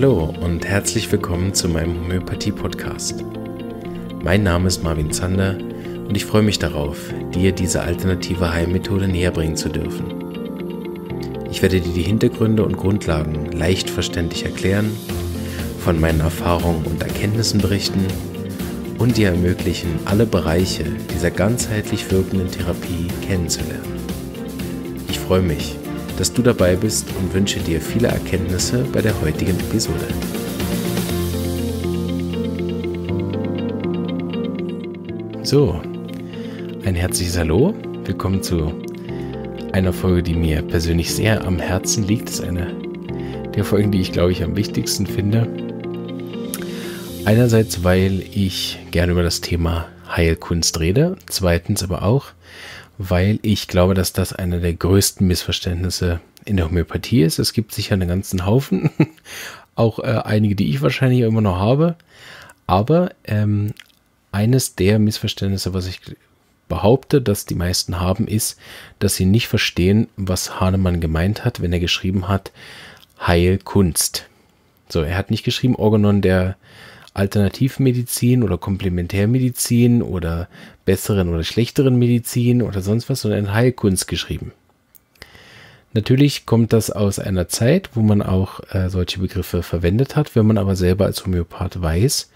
Hallo und herzlich willkommen zu meinem Homöopathie-Podcast. Mein Name ist Marvin Zander und ich freue mich darauf, dir diese alternative Heilmethode näherbringen zu dürfen. Ich werde dir die Hintergründe und Grundlagen leicht verständlich erklären, von meinen Erfahrungen und Erkenntnissen berichten und dir ermöglichen, alle Bereiche dieser ganzheitlich wirkenden Therapie kennenzulernen. Ich freue mich, dass du dabei bist und wünsche dir viele Erkenntnisse bei der heutigen Episode. So, ein herzliches Hallo, willkommen zu einer Folge, die mir persönlich sehr am Herzen liegt. Das ist eine der Folgen, die ich glaube ich am wichtigsten finde. Einerseits, weil ich gerne über das Thema Heilkunst rede, zweitens aber auch, weil ich glaube, dass das einer der größten Missverständnisse in der Homöopathie ist. Es gibt sicher einen ganzen Haufen, auch äh, einige, die ich wahrscheinlich immer noch habe. Aber ähm, eines der Missverständnisse, was ich behaupte, dass die meisten haben, ist, dass sie nicht verstehen, was Hahnemann gemeint hat, wenn er geschrieben hat, Heilkunst. So, er hat nicht geschrieben, Organon der Alternativmedizin oder Komplementärmedizin oder besseren oder schlechteren Medizin oder sonst was, sondern in Heilkunst geschrieben. Natürlich kommt das aus einer Zeit, wo man auch äh, solche Begriffe verwendet hat. Wenn man aber selber als Homöopath weiß,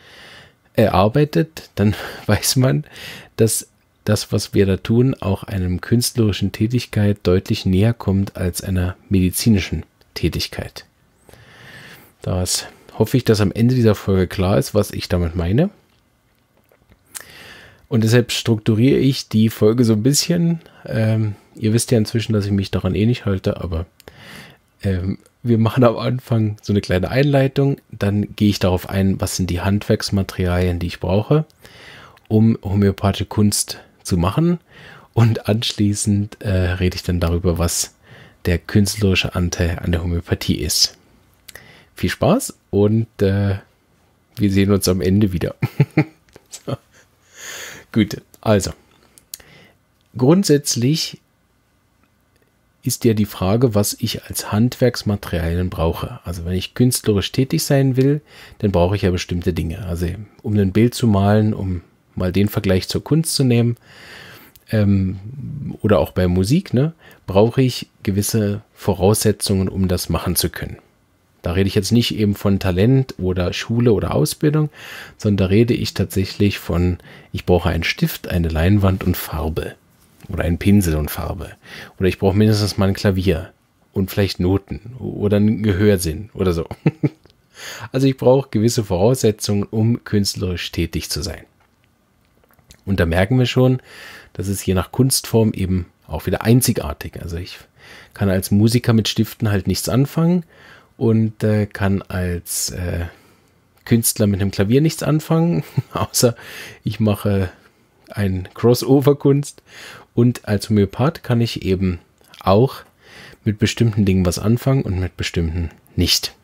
erarbeitet, äh, dann weiß man, dass das, was wir da tun, auch einem künstlerischen Tätigkeit deutlich näher kommt als einer medizinischen Tätigkeit. Das hoffe ich, dass am Ende dieser Folge klar ist, was ich damit meine. Und deshalb strukturiere ich die Folge so ein bisschen. Ähm, ihr wisst ja inzwischen, dass ich mich daran eh nicht halte, aber ähm, wir machen am Anfang so eine kleine Einleitung. Dann gehe ich darauf ein, was sind die Handwerksmaterialien, die ich brauche, um homöopathische Kunst zu machen. Und anschließend äh, rede ich dann darüber, was der künstlerische Anteil an der Homöopathie ist. Viel Spaß und äh, wir sehen uns am Ende wieder. so. Güte. Also, grundsätzlich ist ja die Frage, was ich als Handwerksmaterialien brauche. Also wenn ich künstlerisch tätig sein will, dann brauche ich ja bestimmte Dinge. Also um ein Bild zu malen, um mal den Vergleich zur Kunst zu nehmen, ähm, oder auch bei Musik, ne, brauche ich gewisse Voraussetzungen, um das machen zu können. Da rede ich jetzt nicht eben von Talent oder Schule oder Ausbildung, sondern da rede ich tatsächlich von, ich brauche einen Stift, eine Leinwand und Farbe. Oder einen Pinsel und Farbe. Oder ich brauche mindestens mal ein Klavier und vielleicht Noten oder einen Gehörsinn oder so. Also ich brauche gewisse Voraussetzungen, um künstlerisch tätig zu sein. Und da merken wir schon, dass es je nach Kunstform eben auch wieder einzigartig. Also ich kann als Musiker mit Stiften halt nichts anfangen und äh, kann als äh, Künstler mit einem Klavier nichts anfangen, außer ich mache ein Crossover-Kunst. Und als Homöopath kann ich eben auch mit bestimmten Dingen was anfangen und mit bestimmten nicht.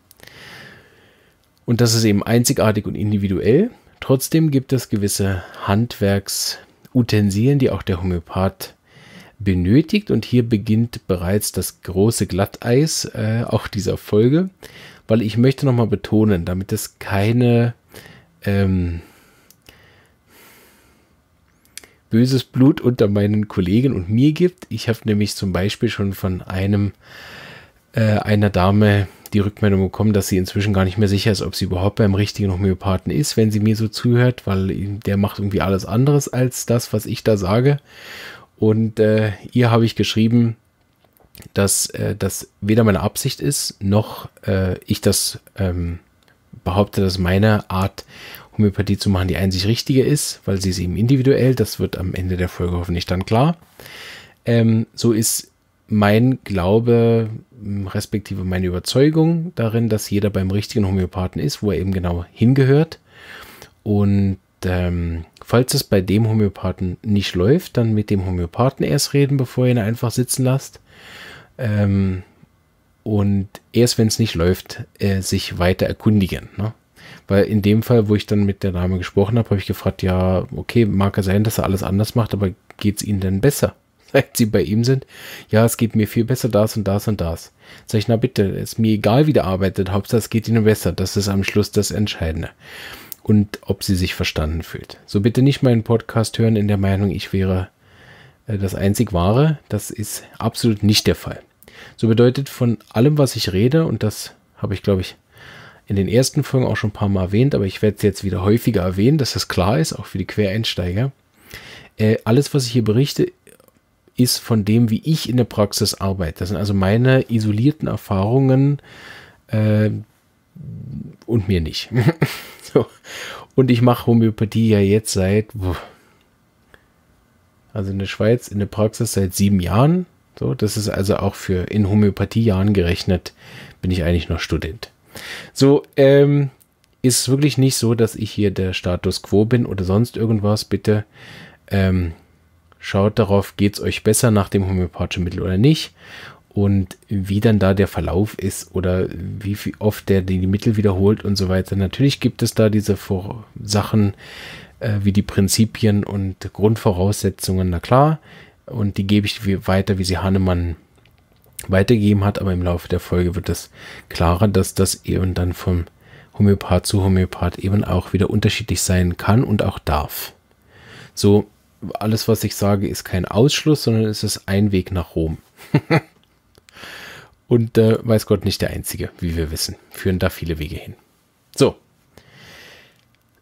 Und das ist eben einzigartig und individuell. Trotzdem gibt es gewisse Handwerksutensilien, die auch der Homöopath benötigt. Und hier beginnt bereits das große Glatteis äh, auch dieser Folge, weil ich möchte nochmal betonen, damit es keine ähm, böses Blut unter meinen Kollegen und mir gibt. Ich habe nämlich zum Beispiel schon von einem äh, einer Dame die Rückmeldung bekommen, dass sie inzwischen gar nicht mehr sicher ist, ob sie überhaupt beim richtigen Homöopathen ist, wenn sie mir so zuhört, weil der macht irgendwie alles anderes als das, was ich da sage. Und äh, ihr habe ich geschrieben, dass äh, das weder meine Absicht ist, noch äh, ich das ähm, behaupte, dass meine Art Homöopathie zu machen die einzig richtige ist, weil sie ist eben individuell. Das wird am Ende der Folge hoffentlich dann klar. Ähm, so ist mein Glaube, respektive meine Überzeugung darin, dass jeder beim richtigen Homöopathen ist, wo er eben genau hingehört. Und ähm, Falls es bei dem Homöopathen nicht läuft, dann mit dem Homöopathen erst reden, bevor ihr ihn einfach sitzen lasst. Ähm, und erst wenn es nicht läuft, äh, sich weiter erkundigen. Ne? Weil in dem Fall, wo ich dann mit der Dame gesprochen habe, habe ich gefragt, ja, okay, mag ja sein, dass er alles anders macht, aber geht es Ihnen denn besser? Seit Sie bei ihm sind, ja, es geht mir viel besser, das und das und das. Sag ich, na bitte, ist mir egal, wie der arbeitet, Hauptsache es geht Ihnen besser. Das ist am Schluss das Entscheidende und ob sie sich verstanden fühlt. So bitte nicht meinen Podcast hören in der Meinung, ich wäre äh, das einzig wahre. Das ist absolut nicht der Fall. So bedeutet von allem, was ich rede, und das habe ich, glaube ich, in den ersten Folgen auch schon ein paar Mal erwähnt, aber ich werde es jetzt wieder häufiger erwähnen, dass das klar ist, auch für die Quereinsteiger. Äh, alles, was ich hier berichte, ist von dem, wie ich in der Praxis arbeite. Das sind also meine isolierten Erfahrungen äh, und mir nicht. So. Und ich mache Homöopathie ja jetzt seit, also in der Schweiz, in der Praxis seit sieben Jahren. So, das ist also auch für in Homöopathiejahren gerechnet, bin ich eigentlich noch Student. So, ähm, ist wirklich nicht so, dass ich hier der Status quo bin oder sonst irgendwas. Bitte ähm, schaut darauf, geht es euch besser nach dem homöopathischen Mittel oder nicht und wie dann da der Verlauf ist oder wie oft der die Mittel wiederholt und so weiter. Natürlich gibt es da diese Vor Sachen äh, wie die Prinzipien und Grundvoraussetzungen, na klar, und die gebe ich weiter, wie sie Hannemann weitergegeben hat, aber im Laufe der Folge wird es klarer, dass das eben dann vom Homöopath zu Homöopath eben auch wieder unterschiedlich sein kann und auch darf. So, alles, was ich sage, ist kein Ausschluss, sondern es ist ein Weg nach Rom. Und äh, weiß Gott nicht der einzige, wie wir wissen. Führen da viele Wege hin. So.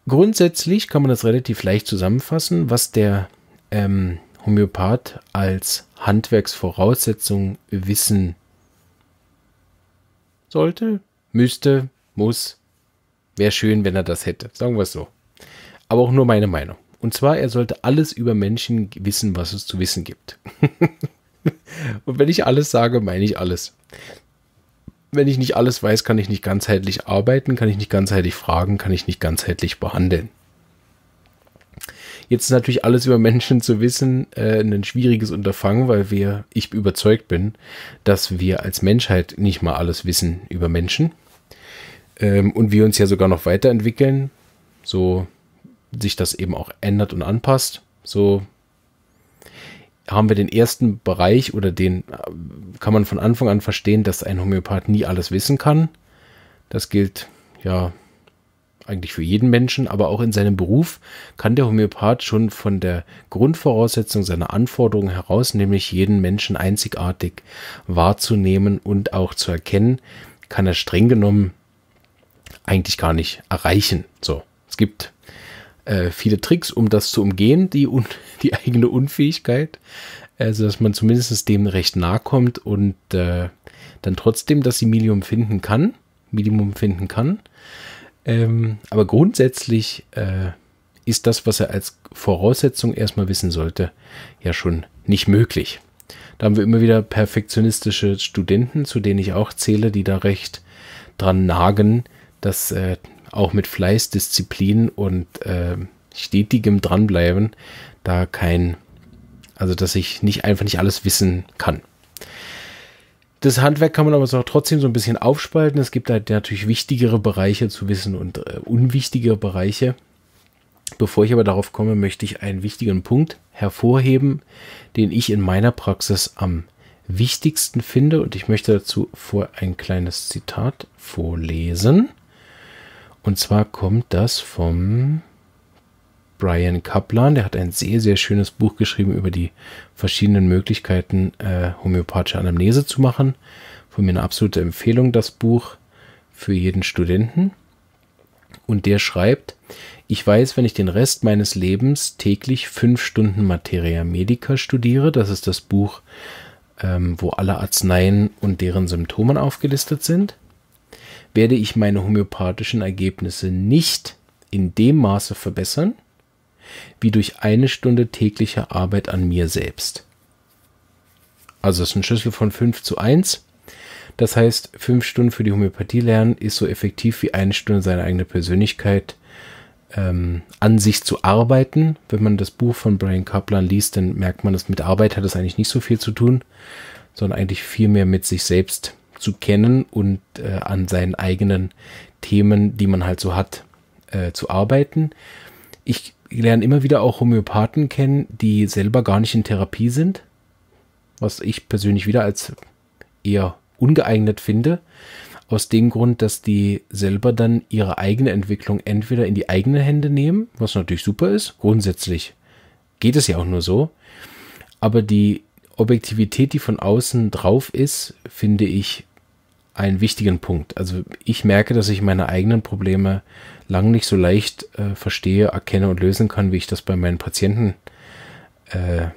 Grundsätzlich kann man das relativ leicht zusammenfassen, was der ähm, Homöopath als Handwerksvoraussetzung wissen sollte, müsste, muss. Wäre schön, wenn er das hätte. Sagen wir es so. Aber auch nur meine Meinung. Und zwar, er sollte alles über Menschen wissen, was es zu wissen gibt. Und wenn ich alles sage, meine ich alles. Wenn ich nicht alles weiß, kann ich nicht ganzheitlich arbeiten, kann ich nicht ganzheitlich fragen, kann ich nicht ganzheitlich behandeln. Jetzt ist natürlich alles über Menschen zu wissen äh, ein schwieriges Unterfangen, weil wir, ich überzeugt bin, dass wir als Menschheit nicht mal alles wissen über Menschen. Ähm, und wir uns ja sogar noch weiterentwickeln, so sich das eben auch ändert und anpasst. So haben wir den ersten Bereich oder den äh, kann man von Anfang an verstehen, dass ein Homöopath nie alles wissen kann. Das gilt ja eigentlich für jeden Menschen, aber auch in seinem Beruf kann der Homöopath schon von der Grundvoraussetzung seiner Anforderungen heraus, nämlich jeden Menschen einzigartig wahrzunehmen und auch zu erkennen, kann er streng genommen eigentlich gar nicht erreichen. So, es gibt äh, viele Tricks, um das zu umgehen, die, un die eigene Unfähigkeit. Also, dass man zumindest dem recht nahe kommt und äh, dann trotzdem das Similium finden kann, Minimum finden kann. Ähm, aber grundsätzlich äh, ist das, was er als Voraussetzung erstmal wissen sollte, ja schon nicht möglich. Da haben wir immer wieder perfektionistische Studenten, zu denen ich auch zähle, die da recht dran nagen, dass äh, auch mit Fleiß, Disziplin und äh, stetigem Dranbleiben da kein, also dass ich nicht einfach nicht alles wissen kann. Das Handwerk kann man aber so trotzdem so ein bisschen aufspalten. Es gibt halt natürlich wichtigere Bereiche zu wissen und äh, unwichtigere Bereiche. Bevor ich aber darauf komme, möchte ich einen wichtigen Punkt hervorheben, den ich in meiner Praxis am wichtigsten finde. Und ich möchte dazu vor ein kleines Zitat vorlesen. Und zwar kommt das vom Brian Kaplan. Der hat ein sehr, sehr schönes Buch geschrieben über die verschiedenen Möglichkeiten, äh, homöopathische Anamnese zu machen. Von mir eine absolute Empfehlung, das Buch für jeden Studenten. Und der schreibt, ich weiß, wenn ich den Rest meines Lebens täglich fünf Stunden Materia Medica studiere, das ist das Buch, ähm, wo alle Arzneien und deren Symptomen aufgelistet sind, werde ich meine homöopathischen Ergebnisse nicht in dem Maße verbessern, wie durch eine Stunde tägliche Arbeit an mir selbst. Also es ist ein Schlüssel von 5 zu 1. Das heißt, 5 Stunden für die Homöopathie lernen ist so effektiv wie eine Stunde seine eigene Persönlichkeit ähm, an sich zu arbeiten. Wenn man das Buch von Brian Kaplan liest, dann merkt man, dass mit Arbeit hat das eigentlich nicht so viel zu tun, sondern eigentlich viel mehr mit sich selbst zu kennen und äh, an seinen eigenen Themen, die man halt so hat, äh, zu arbeiten. Ich lerne immer wieder auch Homöopathen kennen, die selber gar nicht in Therapie sind, was ich persönlich wieder als eher ungeeignet finde, aus dem Grund, dass die selber dann ihre eigene Entwicklung entweder in die eigenen Hände nehmen, was natürlich super ist, grundsätzlich geht es ja auch nur so, aber die Objektivität, die von außen drauf ist, finde ich einen wichtigen Punkt. Also ich merke, dass ich meine eigenen Probleme lang nicht so leicht äh, verstehe, erkenne und lösen kann, wie ich das bei meinen Patienten äh,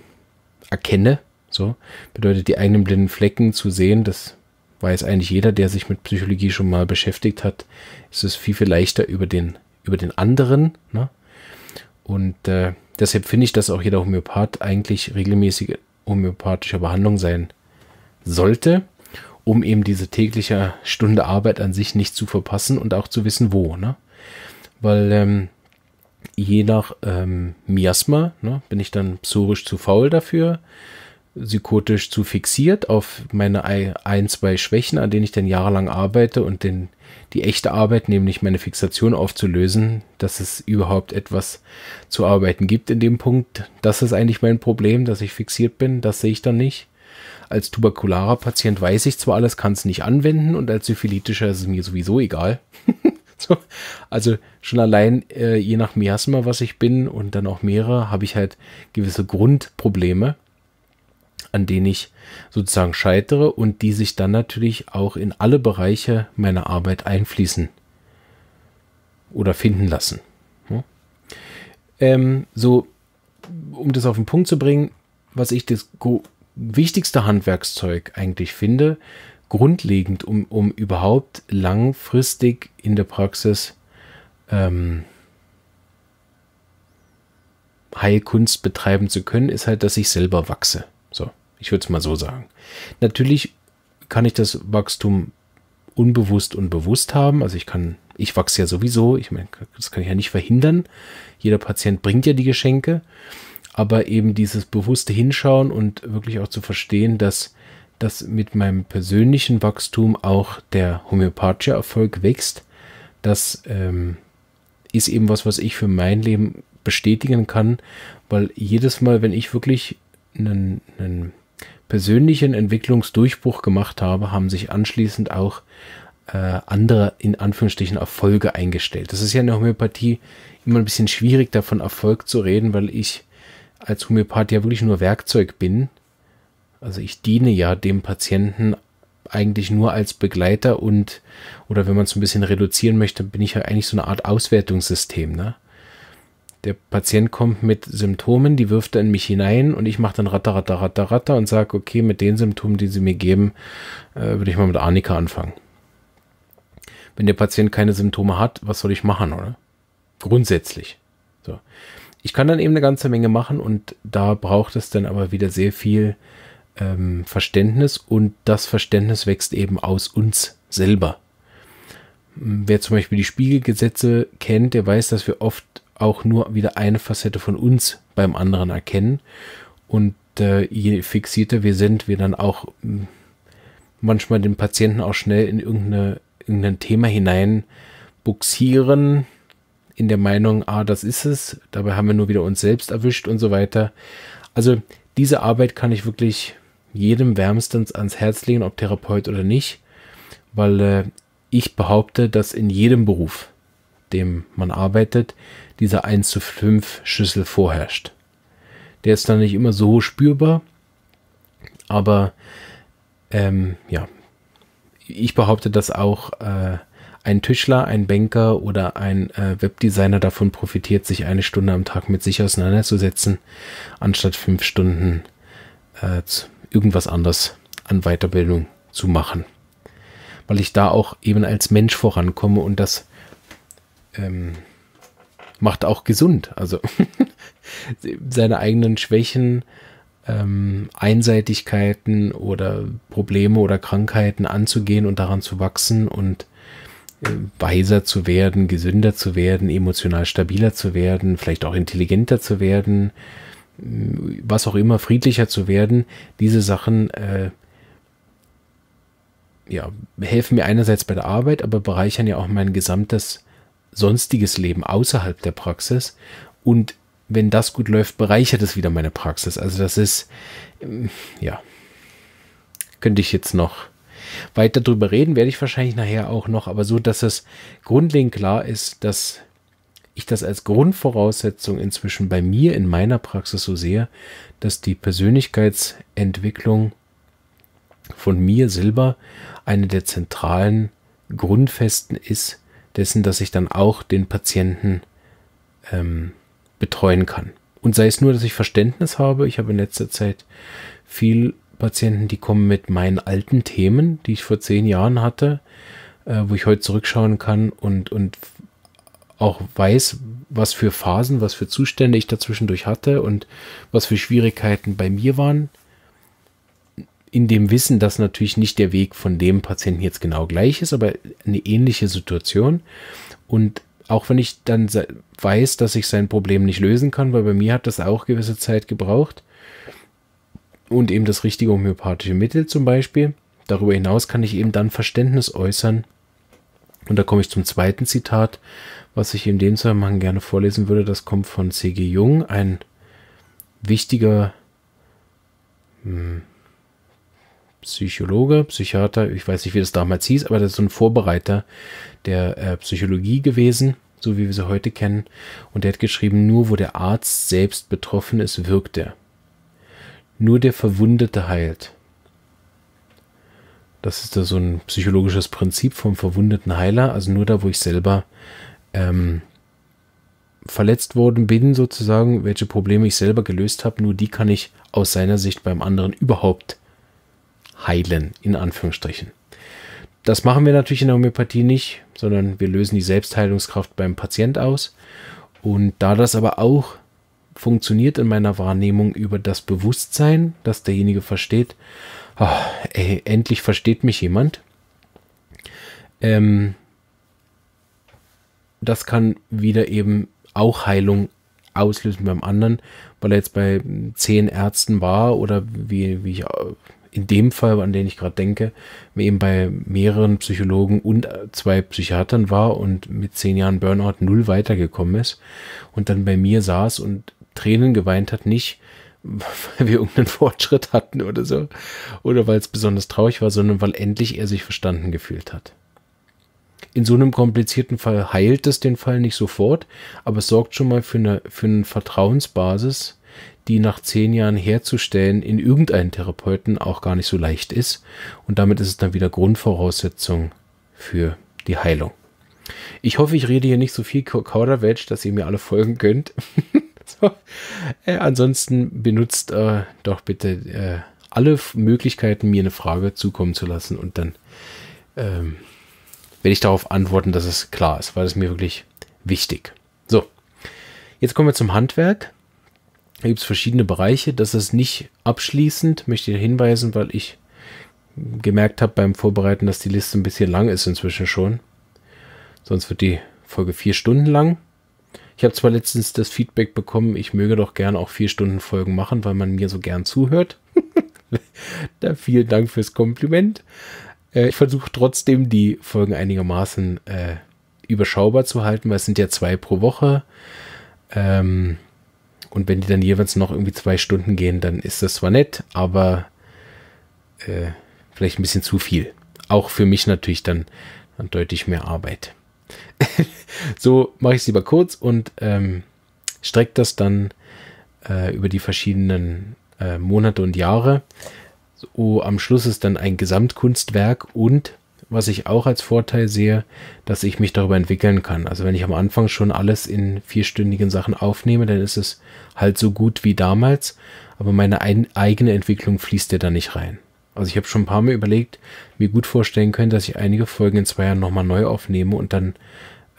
erkenne. So bedeutet, die eigenen blinden Flecken zu sehen, das weiß eigentlich jeder, der sich mit Psychologie schon mal beschäftigt hat, ist es viel, viel leichter über den, über den anderen. Ne? Und äh, deshalb finde ich, dass auch jeder Homöopath eigentlich regelmäßig homöopathischer Behandlung sein sollte um eben diese tägliche Stunde Arbeit an sich nicht zu verpassen und auch zu wissen, wo. Ne? Weil ähm, je nach ähm, Miasma ne, bin ich dann psorisch zu faul dafür, psychotisch zu fixiert auf meine ein, zwei Schwächen, an denen ich dann jahrelang arbeite und den, die echte Arbeit, nämlich meine Fixation aufzulösen, dass es überhaupt etwas zu arbeiten gibt in dem Punkt. Das ist eigentlich mein Problem, dass ich fixiert bin, das sehe ich dann nicht. Als tuberkularer Patient weiß ich zwar alles, kann es nicht anwenden und als syphilitischer ist es mir sowieso egal. so, also schon allein äh, je nach Miasma, was ich bin und dann auch mehrere, habe ich halt gewisse Grundprobleme, an denen ich sozusagen scheitere und die sich dann natürlich auch in alle Bereiche meiner Arbeit einfließen oder finden lassen. Hm? Ähm, so, um das auf den Punkt zu bringen, was ich das wichtigste Handwerkszeug eigentlich finde, grundlegend, um, um überhaupt langfristig in der Praxis ähm, Heilkunst betreiben zu können, ist halt, dass ich selber wachse. So, ich würde es mal so sagen. Natürlich kann ich das Wachstum unbewusst und bewusst haben. Also ich kann, ich wachse ja sowieso, ich meine, das kann ich ja nicht verhindern. Jeder Patient bringt ja die Geschenke aber eben dieses bewusste Hinschauen und wirklich auch zu verstehen, dass das mit meinem persönlichen Wachstum auch der homöopathische Erfolg wächst. Das ähm, ist eben was, was ich für mein Leben bestätigen kann, weil jedes Mal, wenn ich wirklich einen, einen persönlichen Entwicklungsdurchbruch gemacht habe, haben sich anschließend auch äh, andere in Anführungsstrichen Erfolge eingestellt. Das ist ja in der Homöopathie immer ein bisschen schwierig, davon Erfolg zu reden, weil ich als Homöopath ja wirklich nur Werkzeug bin. Also ich diene ja dem Patienten eigentlich nur als Begleiter und, oder wenn man es ein bisschen reduzieren möchte, bin ich ja eigentlich so eine Art Auswertungssystem. Ne? Der Patient kommt mit Symptomen, die wirft er in mich hinein und ich mache dann ratter, ratter, ratter, ratter und sage, okay, mit den Symptomen, die sie mir geben, äh, würde ich mal mit Arnika anfangen. Wenn der Patient keine Symptome hat, was soll ich machen, oder? Grundsätzlich. So ich kann dann eben eine ganze Menge machen und da braucht es dann aber wieder sehr viel ähm, Verständnis und das Verständnis wächst eben aus uns selber. Hm, wer zum Beispiel die Spiegelgesetze kennt, der weiß, dass wir oft auch nur wieder eine Facette von uns beim anderen erkennen. Und äh, je fixierter wir sind, wir dann auch hm, manchmal den Patienten auch schnell in irgendein Thema hinein buxieren, in der Meinung, ah, das ist es, dabei haben wir nur wieder uns selbst erwischt und so weiter. Also diese Arbeit kann ich wirklich jedem wärmstens ans Herz legen, ob Therapeut oder nicht, weil äh, ich behaupte, dass in jedem Beruf, dem man arbeitet, dieser 1 zu 5 Schüssel vorherrscht. Der ist dann nicht immer so spürbar, aber ähm, ja, ich behaupte, das auch äh, ein Tischler, ein Banker oder ein äh, Webdesigner davon profitiert, sich eine Stunde am Tag mit sich auseinanderzusetzen, anstatt fünf Stunden äh, irgendwas anderes an Weiterbildung zu machen. Weil ich da auch eben als Mensch vorankomme und das ähm, macht auch gesund. Also seine eigenen Schwächen, ähm, Einseitigkeiten oder Probleme oder Krankheiten anzugehen und daran zu wachsen und äh, weiser zu werden, gesünder zu werden, emotional stabiler zu werden, vielleicht auch intelligenter zu werden, äh, was auch immer, friedlicher zu werden, diese Sachen äh, ja, helfen mir einerseits bei der Arbeit, aber bereichern ja auch mein gesamtes sonstiges Leben außerhalb der Praxis. Und wenn das gut läuft, bereichert es wieder meine Praxis. Also das ist, äh, ja, könnte ich jetzt noch weiter darüber reden werde ich wahrscheinlich nachher auch noch, aber so, dass es grundlegend klar ist, dass ich das als Grundvoraussetzung inzwischen bei mir in meiner Praxis so sehe, dass die Persönlichkeitsentwicklung von mir selber eine der zentralen Grundfesten ist, dessen, dass ich dann auch den Patienten ähm, betreuen kann. Und sei es nur, dass ich Verständnis habe. Ich habe in letzter Zeit viel Patienten, die kommen mit meinen alten Themen, die ich vor zehn Jahren hatte, äh, wo ich heute zurückschauen kann und, und auch weiß, was für Phasen, was für Zustände ich dazwischendurch hatte und was für Schwierigkeiten bei mir waren. In dem Wissen, dass natürlich nicht der Weg von dem Patienten jetzt genau gleich ist, aber eine ähnliche Situation. Und auch wenn ich dann weiß, dass ich sein Problem nicht lösen kann, weil bei mir hat das auch gewisse Zeit gebraucht, und eben das richtige homöopathische Mittel zum Beispiel. Darüber hinaus kann ich eben dann Verständnis äußern. Und da komme ich zum zweiten Zitat, was ich in dem Zusammenhang gerne vorlesen würde. Das kommt von C.G. Jung, ein wichtiger hm, Psychologe, Psychiater, ich weiß nicht, wie das damals hieß, aber das ist so ein Vorbereiter der äh, Psychologie gewesen, so wie wir sie heute kennen. Und der hat geschrieben, nur wo der Arzt selbst betroffen ist, wirkt er nur der Verwundete heilt. Das ist da so ein psychologisches Prinzip vom verwundeten Heiler, also nur da, wo ich selber ähm, verletzt worden bin, sozusagen, welche Probleme ich selber gelöst habe, nur die kann ich aus seiner Sicht beim anderen überhaupt heilen, in Anführungsstrichen. Das machen wir natürlich in der Homöopathie nicht, sondern wir lösen die Selbstheilungskraft beim Patient aus. Und da das aber auch funktioniert in meiner Wahrnehmung über das Bewusstsein, dass derjenige versteht, oh, ey, endlich versteht mich jemand. Ähm, das kann wieder eben auch Heilung auslösen beim anderen, weil er jetzt bei zehn Ärzten war oder wie, wie ich in dem Fall, an den ich gerade denke, eben bei mehreren Psychologen und zwei Psychiatern war und mit zehn Jahren Burnout null weitergekommen ist und dann bei mir saß und Tränen geweint hat, nicht weil wir irgendeinen Fortschritt hatten oder so, oder weil es besonders traurig war, sondern weil endlich er sich verstanden gefühlt hat. In so einem komplizierten Fall heilt es den Fall nicht sofort, aber es sorgt schon mal für eine, für eine Vertrauensbasis, die nach zehn Jahren herzustellen in irgendeinen Therapeuten auch gar nicht so leicht ist. Und damit ist es dann wieder Grundvoraussetzung für die Heilung. Ich hoffe, ich rede hier nicht so viel Kauderwelsch, dass ihr mir alle folgen könnt. so. äh, ansonsten benutzt äh, doch bitte äh, alle Möglichkeiten, mir eine Frage zukommen zu lassen und dann ähm, werde ich darauf antworten, dass es klar ist, weil es mir wirklich wichtig. So, jetzt kommen wir zum Handwerk. Da gibt es verschiedene Bereiche. Das ist nicht abschließend, möchte ich hinweisen, weil ich gemerkt habe beim Vorbereiten, dass die Liste ein bisschen lang ist inzwischen schon. Sonst wird die Folge vier Stunden lang. Ich habe zwar letztens das Feedback bekommen, ich möge doch gerne auch vier Stunden Folgen machen, weil man mir so gern zuhört. da vielen Dank fürs Kompliment. Äh, ich versuche trotzdem die Folgen einigermaßen äh, überschaubar zu halten, weil es sind ja zwei pro Woche. Ähm, und wenn die dann jeweils noch irgendwie zwei Stunden gehen, dann ist das zwar nett, aber äh, vielleicht ein bisschen zu viel. Auch für mich natürlich dann, dann deutlich mehr Arbeit. so mache ich es lieber kurz und ähm, strecke das dann äh, über die verschiedenen äh, Monate und Jahre. So, am Schluss ist dann ein Gesamtkunstwerk und was ich auch als Vorteil sehe, dass ich mich darüber entwickeln kann. Also wenn ich am Anfang schon alles in vierstündigen Sachen aufnehme, dann ist es halt so gut wie damals, aber meine eigene Entwicklung fließt ja da nicht rein. Also ich habe schon ein paar Mal überlegt, mir gut vorstellen können, dass ich einige Folgen in zwei Jahren nochmal neu aufnehme und dann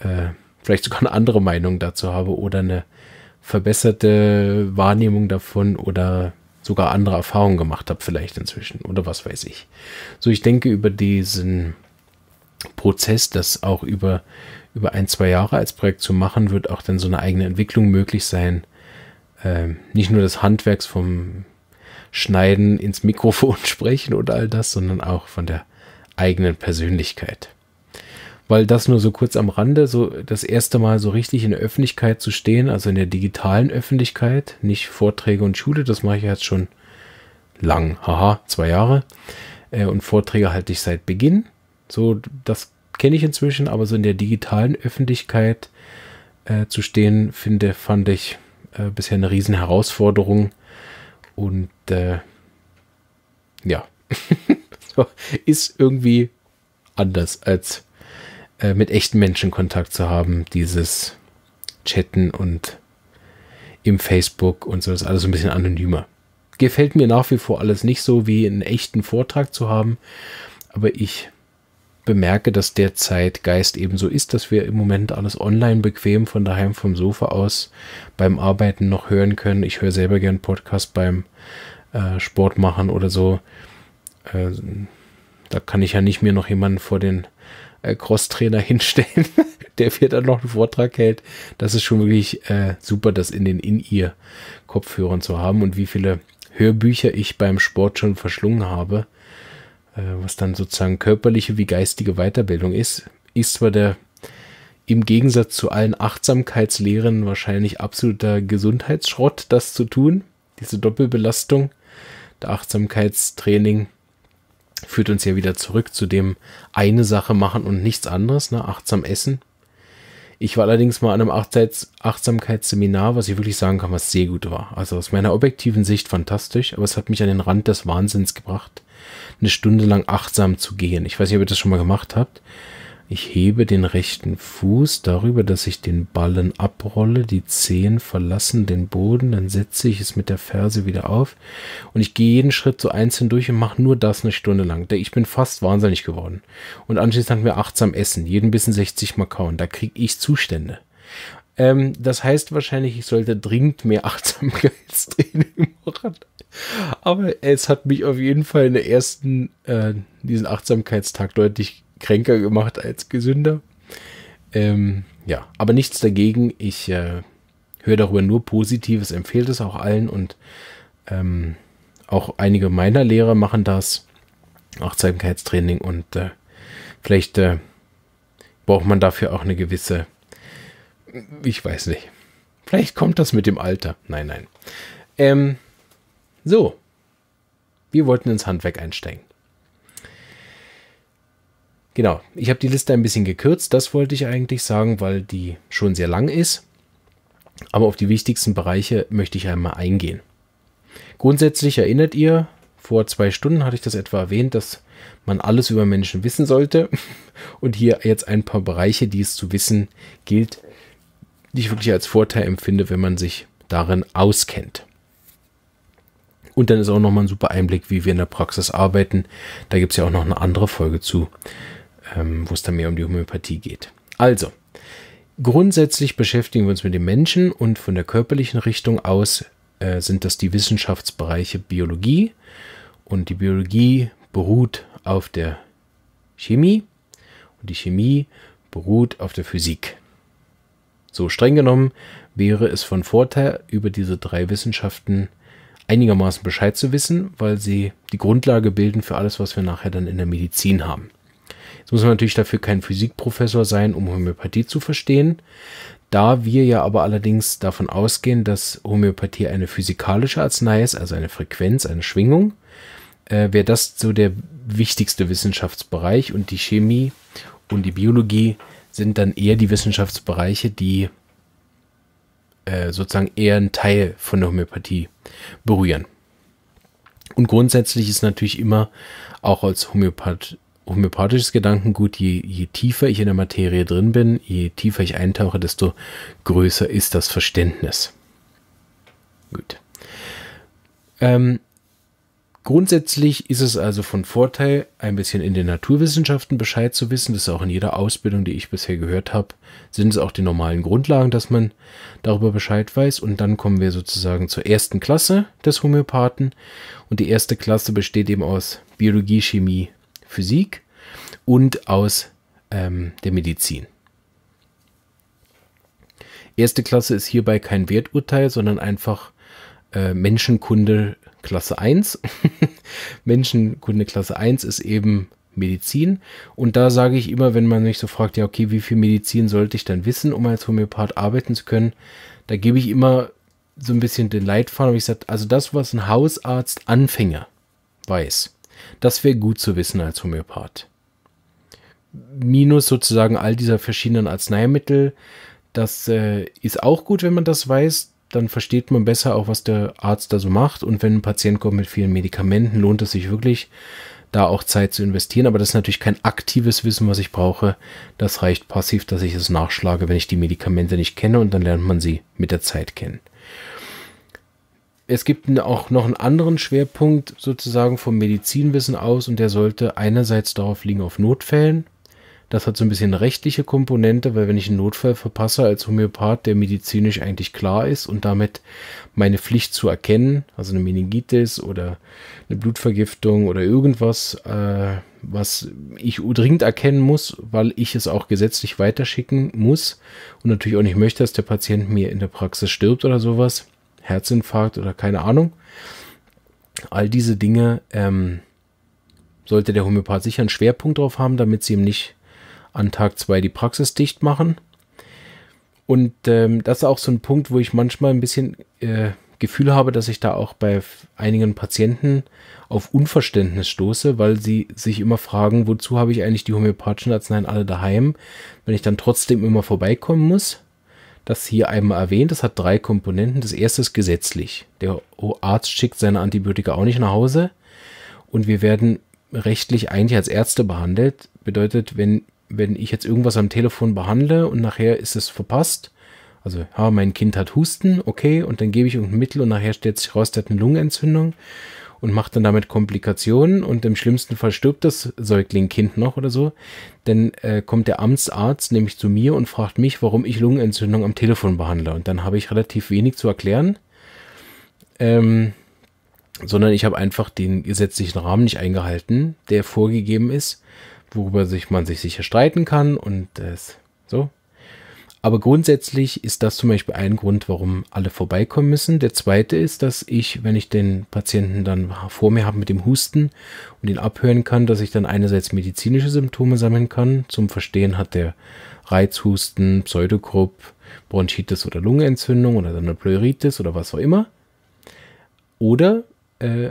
äh, vielleicht sogar eine andere Meinung dazu habe oder eine verbesserte Wahrnehmung davon oder sogar andere Erfahrungen gemacht habe vielleicht inzwischen oder was weiß ich. So, ich denke über diesen Prozess, das auch über, über ein, zwei Jahre als Projekt zu machen, wird auch dann so eine eigene Entwicklung möglich sein. Ähm, nicht nur des Handwerks vom Schneiden ins Mikrofon sprechen und all das, sondern auch von der eigenen Persönlichkeit. Weil das nur so kurz am Rande, so das erste Mal so richtig in der Öffentlichkeit zu stehen, also in der digitalen Öffentlichkeit, nicht Vorträge und Schule, das mache ich jetzt schon lang, haha, zwei Jahre. Äh, und Vorträge halte ich seit Beginn. So, das kenne ich inzwischen, aber so in der digitalen Öffentlichkeit äh, zu stehen, finde, fand ich äh, bisher eine Riesenherausforderung, und äh, ja, ist irgendwie anders als äh, mit echten Menschen Kontakt zu haben, dieses Chatten und im Facebook und so, das ist alles ein bisschen anonymer. Gefällt mir nach wie vor alles nicht so, wie einen echten Vortrag zu haben, aber ich bemerke, dass der Zeitgeist eben so ist, dass wir im Moment alles online bequem von daheim vom Sofa aus beim Arbeiten noch hören können. Ich höre selber gern Podcast beim äh, Sport machen oder so. Äh, da kann ich ja nicht mir noch jemanden vor den äh, Crosstrainer hinstellen, der mir dann noch einen Vortrag hält. Das ist schon wirklich äh, super, das in den In-Ear-Kopfhörern zu haben und wie viele Hörbücher ich beim Sport schon verschlungen habe äh, was dann sozusagen körperliche wie geistige Weiterbildung ist, ist zwar der im Gegensatz zu allen Achtsamkeitslehren wahrscheinlich absoluter Gesundheitsschrott, das zu tun, diese Doppelbelastung. Der Achtsamkeitstraining führt uns ja wieder zurück zu dem eine Sache machen und nichts anderes, ne? achtsam essen. Ich war allerdings mal an einem Achtseits Achtsamkeitsseminar, was ich wirklich sagen kann, was sehr gut war. Also aus meiner objektiven Sicht fantastisch, aber es hat mich an den Rand des Wahnsinns gebracht, eine Stunde lang achtsam zu gehen. Ich weiß nicht, ob ihr das schon mal gemacht habt. Ich hebe den rechten Fuß darüber, dass ich den Ballen abrolle, die Zehen verlassen den Boden, dann setze ich es mit der Ferse wieder auf und ich gehe jeden Schritt so einzeln durch und mache nur das eine Stunde lang. Ich bin fast wahnsinnig geworden. Und anschließend haben wir achtsam essen, jeden Bissen 60 Mal kauen. Da kriege ich Zustände. Ähm, das heißt wahrscheinlich, ich sollte dringend mehr Achtsamkeitstraining machen. Aber es hat mich auf jeden Fall in der ersten, äh, diesen Achtsamkeitstag deutlich kränker gemacht als gesünder. Ähm, ja, aber nichts dagegen. Ich äh, höre darüber nur Positives, empfehle das auch allen und ähm, auch einige meiner Lehrer machen das. Achtsamkeitstraining und äh, vielleicht äh, braucht man dafür auch eine gewisse, ich weiß nicht, vielleicht kommt das mit dem Alter. Nein, nein. Ähm, so, wir wollten ins Handwerk einsteigen. Genau, ich habe die Liste ein bisschen gekürzt, das wollte ich eigentlich sagen, weil die schon sehr lang ist. Aber auf die wichtigsten Bereiche möchte ich einmal eingehen. Grundsätzlich erinnert ihr, vor zwei Stunden hatte ich das etwa erwähnt, dass man alles über Menschen wissen sollte. Und hier jetzt ein paar Bereiche, die es zu wissen gilt, die ich wirklich als Vorteil empfinde, wenn man sich darin auskennt. Und dann ist auch nochmal ein super Einblick, wie wir in der Praxis arbeiten. Da gibt es ja auch noch eine andere Folge zu. Ähm, wo es dann mehr um die Homöopathie geht. Also, grundsätzlich beschäftigen wir uns mit dem Menschen und von der körperlichen Richtung aus äh, sind das die Wissenschaftsbereiche Biologie und die Biologie beruht auf der Chemie und die Chemie beruht auf der Physik. So streng genommen wäre es von Vorteil, über diese drei Wissenschaften einigermaßen Bescheid zu wissen, weil sie die Grundlage bilden für alles, was wir nachher dann in der Medizin haben. Jetzt muss man natürlich dafür kein Physikprofessor sein, um Homöopathie zu verstehen. Da wir ja aber allerdings davon ausgehen, dass Homöopathie eine physikalische Arznei ist, also eine Frequenz, eine Schwingung, äh, wäre das so der wichtigste Wissenschaftsbereich und die Chemie und die Biologie sind dann eher die Wissenschaftsbereiche, die äh, sozusagen eher einen Teil von der Homöopathie berühren. Und grundsätzlich ist natürlich immer auch als Homöopath homöopathisches Gedankengut, je, je tiefer ich in der Materie drin bin, je tiefer ich eintauche, desto größer ist das Verständnis. Gut. Ähm, grundsätzlich ist es also von Vorteil, ein bisschen in den Naturwissenschaften Bescheid zu wissen. Das ist auch in jeder Ausbildung, die ich bisher gehört habe, sind es auch die normalen Grundlagen, dass man darüber Bescheid weiß. Und dann kommen wir sozusagen zur ersten Klasse des Homöopathen. Und die erste Klasse besteht eben aus Biologie, Chemie, Physik und aus ähm, der Medizin. Erste Klasse ist hierbei kein Werturteil, sondern einfach äh, Menschenkunde Klasse 1. Menschenkunde Klasse 1 ist eben Medizin. Und da sage ich immer, wenn man mich so fragt, ja, okay, wie viel Medizin sollte ich dann wissen, um als Homöopath arbeiten zu können, da gebe ich immer so ein bisschen den Leitfaden, aber ich sage, also das, was ein Hausarzt Anfänger weiß, das wäre gut zu wissen als Homöopath. Minus sozusagen all dieser verschiedenen Arzneimittel. Das äh, ist auch gut, wenn man das weiß. Dann versteht man besser auch, was der Arzt da so macht. Und wenn ein Patient kommt mit vielen Medikamenten, lohnt es sich wirklich, da auch Zeit zu investieren. Aber das ist natürlich kein aktives Wissen, was ich brauche. Das reicht passiv, dass ich es nachschlage, wenn ich die Medikamente nicht kenne und dann lernt man sie mit der Zeit kennen es gibt auch noch einen anderen Schwerpunkt sozusagen vom Medizinwissen aus und der sollte einerseits darauf liegen auf Notfällen. Das hat so ein bisschen rechtliche Komponente, weil wenn ich einen Notfall verpasse als Homöopath, der medizinisch eigentlich klar ist und damit meine Pflicht zu erkennen, also eine Meningitis oder eine Blutvergiftung oder irgendwas, äh, was ich dringend erkennen muss, weil ich es auch gesetzlich weiterschicken muss und natürlich auch nicht möchte, dass der Patient mir in der Praxis stirbt oder sowas Herzinfarkt oder keine Ahnung. All diese Dinge ähm, sollte der Homöopath sicher einen Schwerpunkt drauf haben, damit sie ihm nicht an Tag 2 die Praxis dicht machen. Und ähm, das ist auch so ein Punkt, wo ich manchmal ein bisschen äh, Gefühl habe, dass ich da auch bei einigen Patienten auf Unverständnis stoße, weil sie sich immer fragen, wozu habe ich eigentlich die homöopathischen Arzneien alle daheim, wenn ich dann trotzdem immer vorbeikommen muss das hier einmal erwähnt. Das hat drei Komponenten. Das erste ist gesetzlich. Der Arzt schickt seine Antibiotika auch nicht nach Hause. Und wir werden rechtlich eigentlich als Ärzte behandelt. Bedeutet, wenn, wenn ich jetzt irgendwas am Telefon behandle und nachher ist es verpasst, also ja, mein Kind hat Husten, okay, und dann gebe ich irgendein Mittel und nachher stellt sich raus, der hat eine Lungenentzündung und macht dann damit Komplikationen und im schlimmsten Fall stirbt das Säuglingkind noch oder so, dann äh, kommt der Amtsarzt nämlich zu mir und fragt mich, warum ich Lungenentzündung am Telefon behandle. Und dann habe ich relativ wenig zu erklären, ähm, sondern ich habe einfach den gesetzlichen Rahmen nicht eingehalten, der vorgegeben ist, worüber sich man sich sicher streiten kann und äh, so. Aber grundsätzlich ist das zum Beispiel ein Grund, warum alle vorbeikommen müssen. Der zweite ist, dass ich, wenn ich den Patienten dann vor mir habe mit dem Husten und ihn abhören kann, dass ich dann einerseits medizinische Symptome sammeln kann. Zum Verstehen hat der Reizhusten, Pseudogrupp, Bronchitis oder Lungenentzündung oder dann eine Pleuritis oder was auch immer. Oder äh,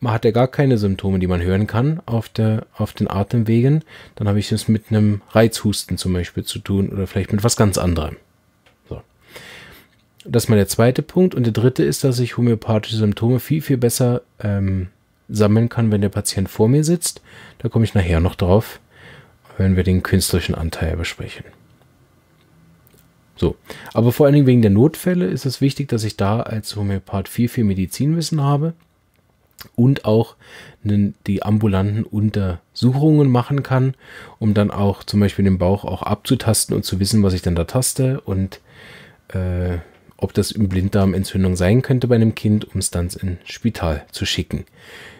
man hat ja gar keine Symptome, die man hören kann auf, der, auf den Atemwegen, dann habe ich es mit einem Reizhusten zum Beispiel zu tun oder vielleicht mit was ganz anderem. So. Das ist mal der zweite Punkt. Und der dritte ist, dass ich homöopathische Symptome viel, viel besser ähm, sammeln kann, wenn der Patient vor mir sitzt. Da komme ich nachher noch drauf, wenn wir den künstlerischen Anteil besprechen. So, aber vor allen Dingen wegen der Notfälle ist es wichtig, dass ich da als Homöopath viel, viel Medizinwissen habe und auch die ambulanten Untersuchungen machen kann, um dann auch zum Beispiel den Bauch auch abzutasten und zu wissen, was ich dann da taste und äh, ob das eine Blinddarmentzündung sein könnte bei einem Kind, um es dann ins Spital zu schicken.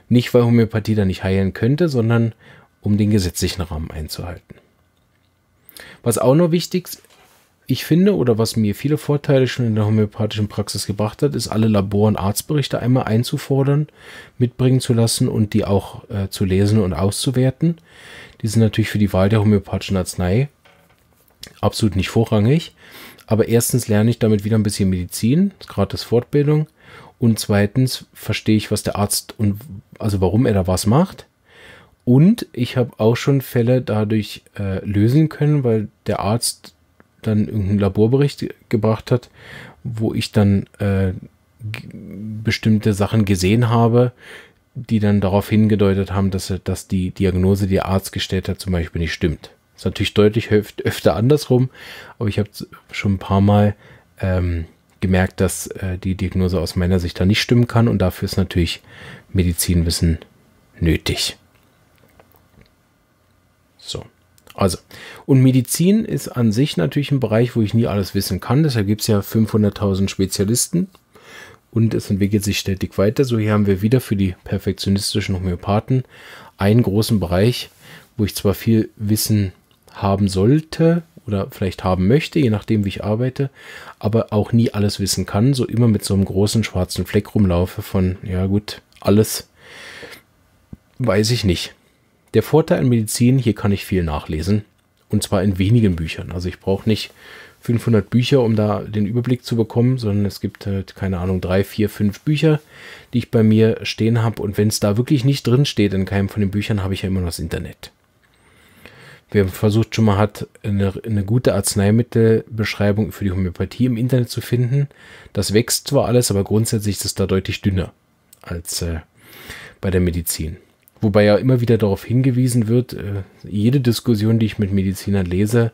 Nicht, weil Homöopathie da nicht heilen könnte, sondern um den gesetzlichen Rahmen einzuhalten. Was auch noch wichtig ich finde oder was mir viele Vorteile schon in der homöopathischen Praxis gebracht hat, ist alle Labor- und Arztberichte einmal einzufordern, mitbringen zu lassen und die auch äh, zu lesen und auszuwerten. Die sind natürlich für die Wahl der homöopathischen Arznei absolut nicht vorrangig. Aber erstens lerne ich damit wieder ein bisschen Medizin, gratis Fortbildung. Und zweitens verstehe ich, was der Arzt und also warum er da was macht. Und ich habe auch schon Fälle dadurch äh, lösen können, weil der Arzt dann irgendeinen Laborbericht gebracht hat, wo ich dann äh, bestimmte Sachen gesehen habe, die dann darauf hingedeutet haben, dass, dass die Diagnose, die der Arzt gestellt hat, zum Beispiel nicht stimmt. Ist natürlich deutlich öfter andersrum, aber ich habe schon ein paar Mal ähm, gemerkt, dass äh, die Diagnose aus meiner Sicht da nicht stimmen kann und dafür ist natürlich Medizinwissen nötig. So. Also, und Medizin ist an sich natürlich ein Bereich, wo ich nie alles wissen kann. Deshalb gibt es ja 500.000 Spezialisten und es entwickelt sich stetig weiter. So, hier haben wir wieder für die perfektionistischen Homöopathen einen großen Bereich, wo ich zwar viel Wissen haben sollte oder vielleicht haben möchte, je nachdem, wie ich arbeite, aber auch nie alles wissen kann. So immer mit so einem großen schwarzen Fleck rumlaufe von, ja gut, alles weiß ich nicht. Der Vorteil in Medizin, hier kann ich viel nachlesen. Und zwar in wenigen Büchern. Also ich brauche nicht 500 Bücher, um da den Überblick zu bekommen, sondern es gibt halt, keine Ahnung, drei, vier, fünf Bücher, die ich bei mir stehen habe. Und wenn es da wirklich nicht drin steht in keinem von den Büchern, habe ich ja immer noch das Internet. Wer versucht schon mal hat, eine, eine gute Arzneimittelbeschreibung für die Homöopathie im Internet zu finden, das wächst zwar alles, aber grundsätzlich ist es da deutlich dünner als äh, bei der Medizin. Wobei ja immer wieder darauf hingewiesen wird, äh, jede Diskussion, die ich mit Medizinern lese,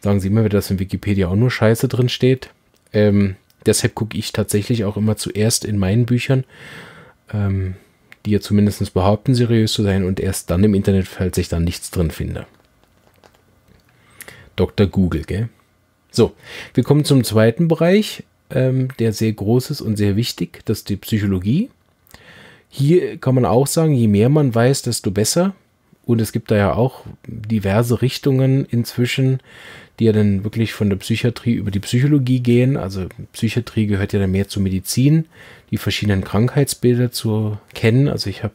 sagen sie immer wieder, dass in Wikipedia auch nur Scheiße drin steht. Ähm, deshalb gucke ich tatsächlich auch immer zuerst in meinen Büchern, ähm, die ja zumindest behaupten, seriös zu sein, und erst dann im Internet, falls ich da nichts drin finde. Dr. Google, gell? So, wir kommen zum zweiten Bereich, ähm, der sehr groß ist und sehr wichtig, das ist die Psychologie. Hier kann man auch sagen, je mehr man weiß, desto besser. Und es gibt da ja auch diverse Richtungen inzwischen, die ja dann wirklich von der Psychiatrie über die Psychologie gehen. Also Psychiatrie gehört ja dann mehr zur Medizin, die verschiedenen Krankheitsbilder zu kennen. Also ich habe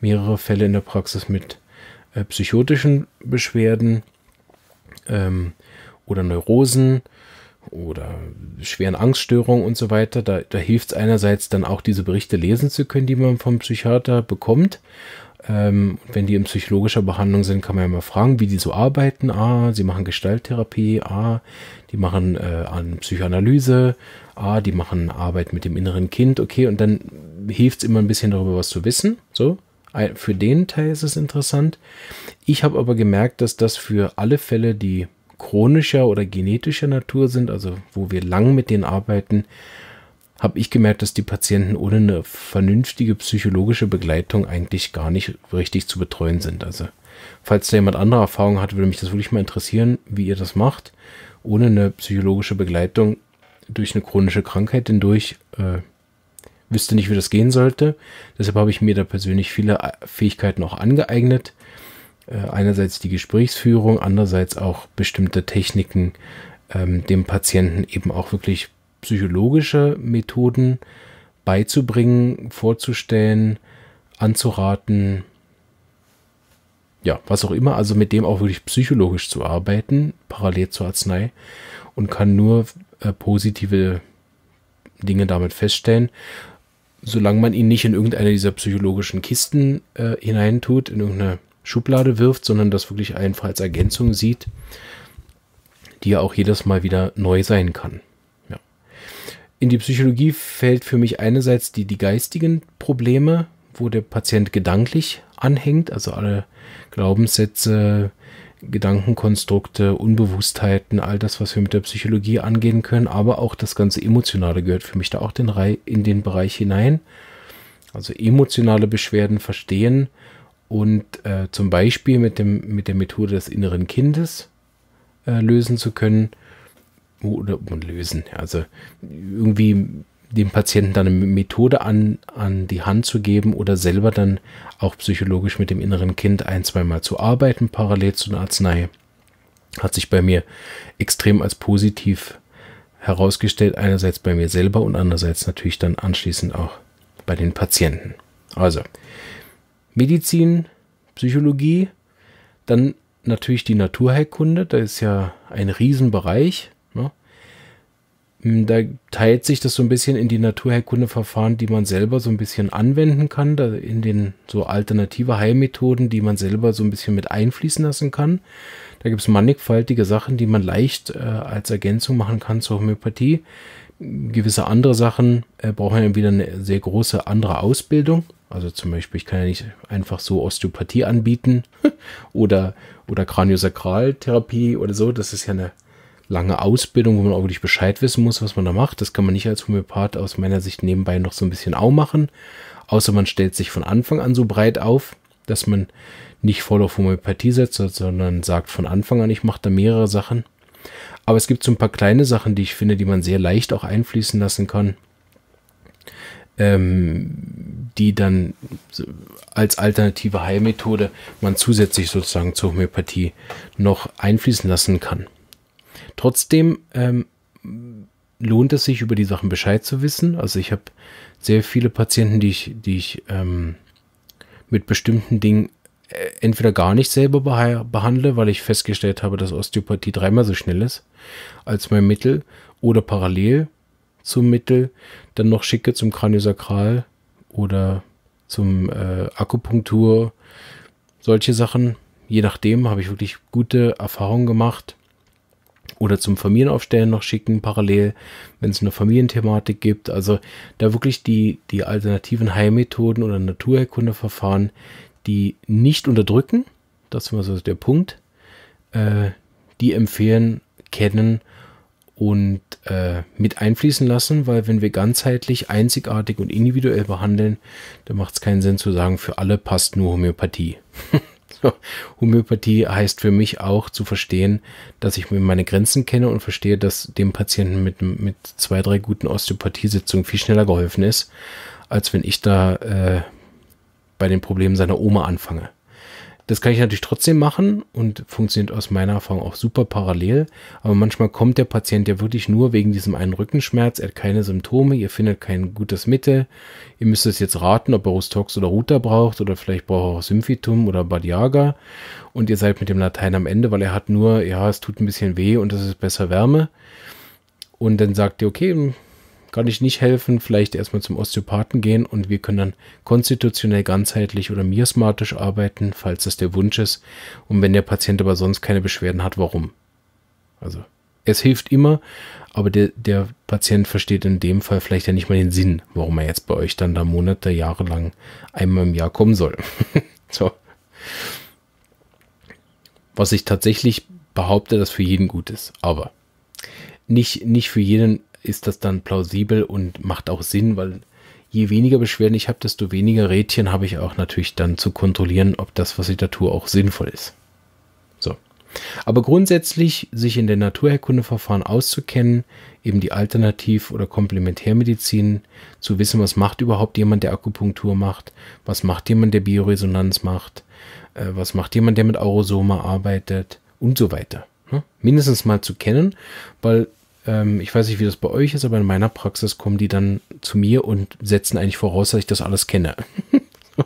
mehrere Fälle in der Praxis mit äh, psychotischen Beschwerden ähm, oder Neurosen oder schweren Angststörungen und so weiter. Da, da hilft es einerseits dann auch, diese Berichte lesen zu können, die man vom Psychiater bekommt. Ähm, wenn die in psychologischer Behandlung sind, kann man ja mal fragen, wie die so arbeiten. Ah, sie machen Gestalttherapie. Ah, die machen äh, an Psychoanalyse. Ah, die machen Arbeit mit dem inneren Kind. Okay, und dann hilft es immer ein bisschen darüber, was zu wissen. So, für den Teil ist es interessant. Ich habe aber gemerkt, dass das für alle Fälle, die chronischer oder genetischer Natur sind, also wo wir lang mit denen arbeiten, habe ich gemerkt, dass die Patienten ohne eine vernünftige psychologische Begleitung eigentlich gar nicht richtig zu betreuen sind. Also falls da jemand andere Erfahrungen hat, würde mich das wirklich mal interessieren, wie ihr das macht. Ohne eine psychologische Begleitung durch eine chronische Krankheit hindurch, äh, wüsste nicht, wie das gehen sollte. Deshalb habe ich mir da persönlich viele äh, Fähigkeiten auch angeeignet. Äh, einerseits die Gesprächsführung, andererseits auch bestimmte Techniken, ähm, dem Patienten eben auch wirklich psychologische Methoden beizubringen, vorzustellen, anzuraten, ja, was auch immer, also mit dem auch wirklich psychologisch zu arbeiten, parallel zur Arznei und kann nur äh, positive Dinge damit feststellen solange man ihn nicht in irgendeine dieser psychologischen Kisten äh, hineintut, in irgendeine Schublade wirft, sondern das wirklich einfach als Ergänzung sieht, die ja auch jedes Mal wieder neu sein kann. Ja. In die Psychologie fällt für mich einerseits die, die geistigen Probleme, wo der Patient gedanklich anhängt, also alle Glaubenssätze, Gedankenkonstrukte, Unbewusstheiten, all das, was wir mit der Psychologie angehen können, aber auch das ganze Emotionale gehört für mich da auch den in den Bereich hinein. Also emotionale Beschwerden verstehen, und äh, zum Beispiel mit, dem, mit der Methode des inneren Kindes äh, lösen zu können oder lösen, also irgendwie dem Patienten dann eine Methode an, an die Hand zu geben oder selber dann auch psychologisch mit dem inneren Kind ein, zweimal zu arbeiten, parallel zu einer Arznei, hat sich bei mir extrem als positiv herausgestellt, einerseits bei mir selber und andererseits natürlich dann anschließend auch bei den Patienten. Also, Medizin, Psychologie, dann natürlich die Naturheilkunde, da ist ja ein Riesenbereich. Ne? Hm, da teilt sich das so ein bisschen in die Naturheilkundeverfahren, die man selber so ein bisschen anwenden kann, da in den so alternative Heilmethoden, die man selber so ein bisschen mit einfließen lassen kann. Da gibt es mannigfaltige Sachen, die man leicht äh, als Ergänzung machen kann zur Homöopathie. Gewisse andere Sachen äh, brauchen ja wieder eine sehr große andere Ausbildung. Also zum Beispiel, ich kann ja nicht einfach so Osteopathie anbieten oder, oder Kraniosakraltherapie oder so. Das ist ja eine lange Ausbildung, wo man auch wirklich Bescheid wissen muss, was man da macht. Das kann man nicht als Homöopath aus meiner Sicht nebenbei noch so ein bisschen auch machen. Außer man stellt sich von Anfang an so breit auf, dass man nicht voll auf Homöopathie setzt, sondern sagt von Anfang an, ich mache da mehrere Sachen. Aber es gibt so ein paar kleine Sachen, die ich finde, die man sehr leicht auch einfließen lassen kann ähm, die dann als alternative Heilmethode man zusätzlich sozusagen zur Homöopathie noch einfließen lassen kann. Trotzdem ähm, lohnt es sich, über die Sachen Bescheid zu wissen. Also ich habe sehr viele Patienten, die ich, die ich ähm, mit bestimmten Dingen äh, entweder gar nicht selber behandle, weil ich festgestellt habe, dass Osteopathie dreimal so schnell ist als mein Mittel oder parallel zum Mittel, dann noch schicke zum Kraniosakral oder zum äh, Akupunktur, solche Sachen. Je nachdem habe ich wirklich gute Erfahrungen gemacht. Oder zum Familienaufstellen noch schicken, parallel, wenn es eine Familienthematik gibt. Also da wirklich die, die alternativen Heilmethoden oder Naturerkundeverfahren, die nicht unterdrücken, das ist immer so der Punkt, äh, die empfehlen, kennen und äh, mit einfließen lassen, weil wenn wir ganzheitlich, einzigartig und individuell behandeln, dann macht es keinen Sinn zu sagen, für alle passt nur Homöopathie. Homöopathie heißt für mich auch zu verstehen, dass ich mir meine Grenzen kenne und verstehe, dass dem Patienten mit, mit zwei, drei guten Osteopathiesitzungen viel schneller geholfen ist, als wenn ich da äh, bei den Problemen seiner Oma anfange. Das kann ich natürlich trotzdem machen und funktioniert aus meiner Erfahrung auch super parallel. Aber manchmal kommt der Patient ja wirklich nur wegen diesem einen Rückenschmerz. Er hat keine Symptome, ihr findet kein gutes Mittel. Ihr müsst es jetzt raten, ob er Rustox oder Ruta braucht oder vielleicht braucht er auch Symphytum oder Badiaga. Und ihr seid mit dem Latein am Ende, weil er hat nur, ja, es tut ein bisschen weh und es ist besser Wärme. Und dann sagt ihr, okay, kann ich nicht helfen, vielleicht erstmal zum Osteopathen gehen und wir können dann konstitutionell ganzheitlich oder miasmatisch arbeiten, falls das der Wunsch ist. Und wenn der Patient aber sonst keine Beschwerden hat, warum? Also es hilft immer, aber der, der Patient versteht in dem Fall vielleicht ja nicht mal den Sinn, warum er jetzt bei euch dann da Monate, Jahre lang einmal im Jahr kommen soll. so. Was ich tatsächlich behaupte, dass für jeden gut ist, aber nicht, nicht für jeden ist das dann plausibel und macht auch Sinn, weil je weniger Beschwerden ich habe, desto weniger Rädchen habe ich auch natürlich dann zu kontrollieren, ob das, was ich da tue, auch sinnvoll ist. So. Aber grundsätzlich sich in der Naturherkundeverfahren auszukennen, eben die Alternativ- oder Komplementärmedizin, zu wissen, was macht überhaupt jemand, der Akupunktur macht, was macht jemand, der Bioresonanz macht, äh, was macht jemand, der mit Aurosoma arbeitet und so weiter. Ne? Mindestens mal zu kennen, weil ähm, ich weiß nicht, wie das bei euch ist, aber in meiner Praxis kommen die dann zu mir und setzen eigentlich voraus, dass ich das alles kenne.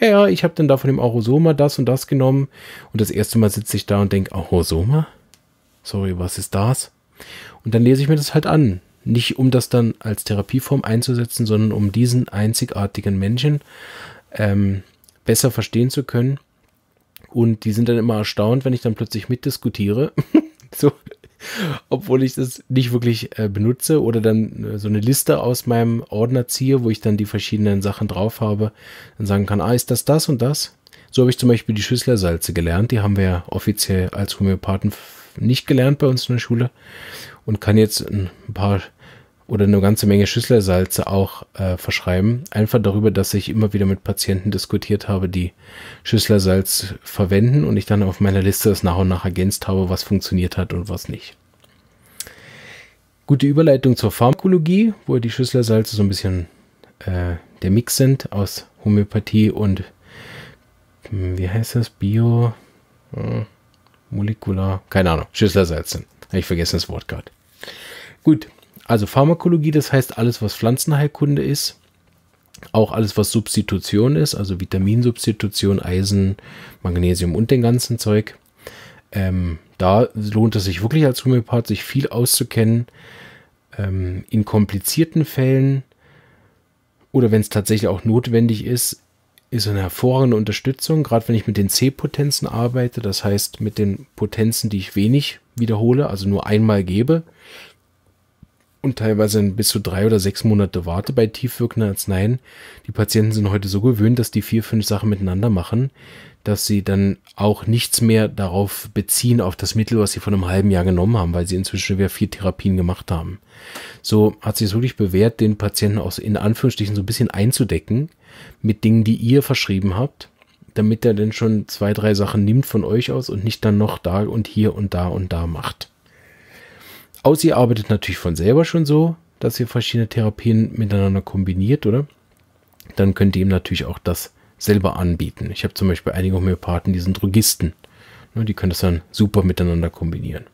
ja, ja, ich habe dann da von dem Aurosoma das und das genommen und das erste Mal sitze ich da und denke, Aurosoma? Sorry, was ist das? Und dann lese ich mir das halt an. Nicht um das dann als Therapieform einzusetzen, sondern um diesen einzigartigen Menschen ähm, besser verstehen zu können. Und die sind dann immer erstaunt, wenn ich dann plötzlich mitdiskutiere. so, obwohl ich das nicht wirklich äh, benutze oder dann äh, so eine Liste aus meinem Ordner ziehe, wo ich dann die verschiedenen Sachen drauf habe und sagen kann, ah, ist das das und das? So habe ich zum Beispiel die Schüsslersalze gelernt, die haben wir ja offiziell als Homöopathen nicht gelernt bei uns in der Schule und kann jetzt ein paar oder eine ganze Menge Schüsselersalze auch äh, verschreiben. Einfach darüber, dass ich immer wieder mit Patienten diskutiert habe, die Schüsselersalz verwenden und ich dann auf meiner Liste das nach und nach ergänzt habe, was funktioniert hat und was nicht. Gute Überleitung zur Pharmakologie, wo die Schüsselersalze so ein bisschen äh, der Mix sind aus Homöopathie und hm, wie heißt das? Bio, äh, molekular, keine Ahnung, Schüsselersalze. Habe ich vergessen das Wort gerade. Gut, also Pharmakologie, das heißt alles, was Pflanzenheilkunde ist, auch alles, was Substitution ist, also Vitaminsubstitution, Eisen, Magnesium und den ganzen Zeug. Ähm, da lohnt es sich wirklich als Homöopath, sich viel auszukennen. Ähm, in komplizierten Fällen oder wenn es tatsächlich auch notwendig ist, ist eine hervorragende Unterstützung, gerade wenn ich mit den C-Potenzen arbeite, das heißt mit den Potenzen, die ich wenig wiederhole, also nur einmal gebe, und teilweise bis zu drei oder sechs Monate Warte bei tiefwirkenden Arzneien. Die Patienten sind heute so gewöhnt, dass die vier, fünf Sachen miteinander machen, dass sie dann auch nichts mehr darauf beziehen, auf das Mittel, was sie von einem halben Jahr genommen haben, weil sie inzwischen wieder vier Therapien gemacht haben. So hat sich es wirklich bewährt, den Patienten auch in Anführungsstrichen so ein bisschen einzudecken mit Dingen, die ihr verschrieben habt, damit er denn schon zwei, drei Sachen nimmt von euch aus und nicht dann noch da und hier und da und da macht. Aussie arbeitet natürlich von selber schon so, dass ihr verschiedene Therapien miteinander kombiniert, oder? Dann könnt ihr ihm natürlich auch das selber anbieten. Ich habe zum Beispiel einige Homöopathen, die sind Drogisten. Ne, die können das dann super miteinander kombinieren.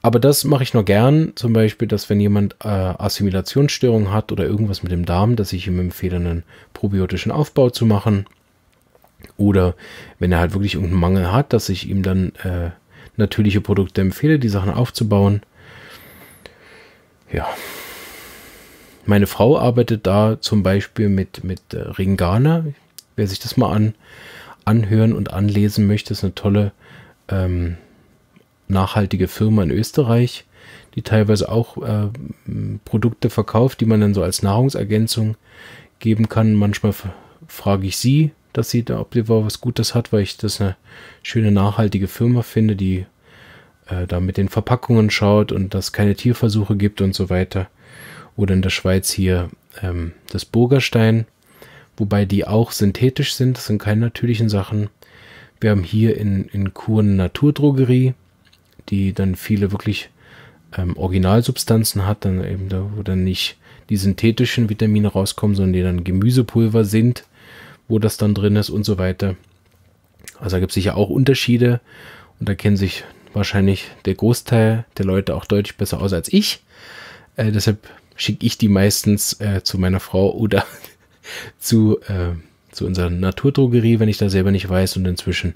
Aber das mache ich nur gern, zum Beispiel, dass wenn jemand äh, Assimilationsstörungen hat oder irgendwas mit dem Darm, dass ich ihm empfehle, einen probiotischen Aufbau zu machen. Oder wenn er halt wirklich irgendeinen Mangel hat, dass ich ihm dann äh, natürliche Produkte empfehle, die Sachen aufzubauen. Ja. Meine Frau arbeitet da zum Beispiel mit, mit äh, Ringana. Wer sich das mal an, anhören und anlesen möchte, ist eine tolle ähm, nachhaltige Firma in Österreich, die teilweise auch äh, Produkte verkauft, die man dann so als Nahrungsergänzung geben kann. Manchmal frage ich sie, dass sie da Optiva was Gutes hat, weil ich das eine schöne, nachhaltige Firma finde, die äh, da mit den Verpackungen schaut und dass keine Tierversuche gibt und so weiter. Oder in der Schweiz hier ähm, das Burgerstein, wobei die auch synthetisch sind, das sind keine natürlichen Sachen. Wir haben hier in, in Kuren Naturdrogerie, die dann viele wirklich ähm, Originalsubstanzen hat, dann eben da, wo dann nicht die synthetischen Vitamine rauskommen, sondern die dann Gemüsepulver sind wo das dann drin ist und so weiter. Also da gibt es sicher auch Unterschiede und da kennen sich wahrscheinlich der Großteil der Leute auch deutlich besser aus als ich. Äh, deshalb schicke ich die meistens äh, zu meiner Frau oder zu, äh, zu unserer Naturdrogerie, wenn ich da selber nicht weiß. Und inzwischen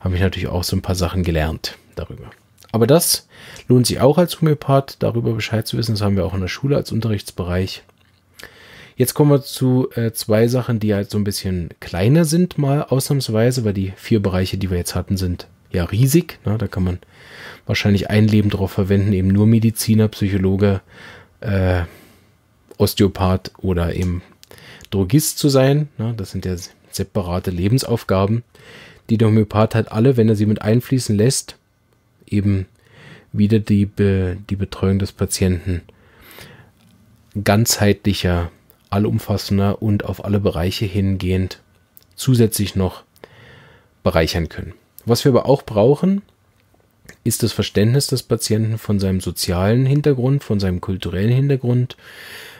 habe ich natürlich auch so ein paar Sachen gelernt darüber. Aber das lohnt sich auch als Homöopath, darüber Bescheid zu wissen. Das haben wir auch in der Schule als Unterrichtsbereich. Jetzt kommen wir zu äh, zwei Sachen, die halt so ein bisschen kleiner sind, mal ausnahmsweise, weil die vier Bereiche, die wir jetzt hatten, sind ja riesig. Ne? Da kann man wahrscheinlich ein Leben drauf verwenden, eben nur Mediziner, Psychologe, äh, Osteopath oder eben Drogist zu sein. Ne? Das sind ja separate Lebensaufgaben, die der Homöopath hat alle, wenn er sie mit einfließen lässt, eben wieder die, Be die Betreuung des Patienten ganzheitlicher allumfassender und auf alle Bereiche hingehend zusätzlich noch bereichern können. Was wir aber auch brauchen, ist das Verständnis des Patienten von seinem sozialen Hintergrund, von seinem kulturellen Hintergrund,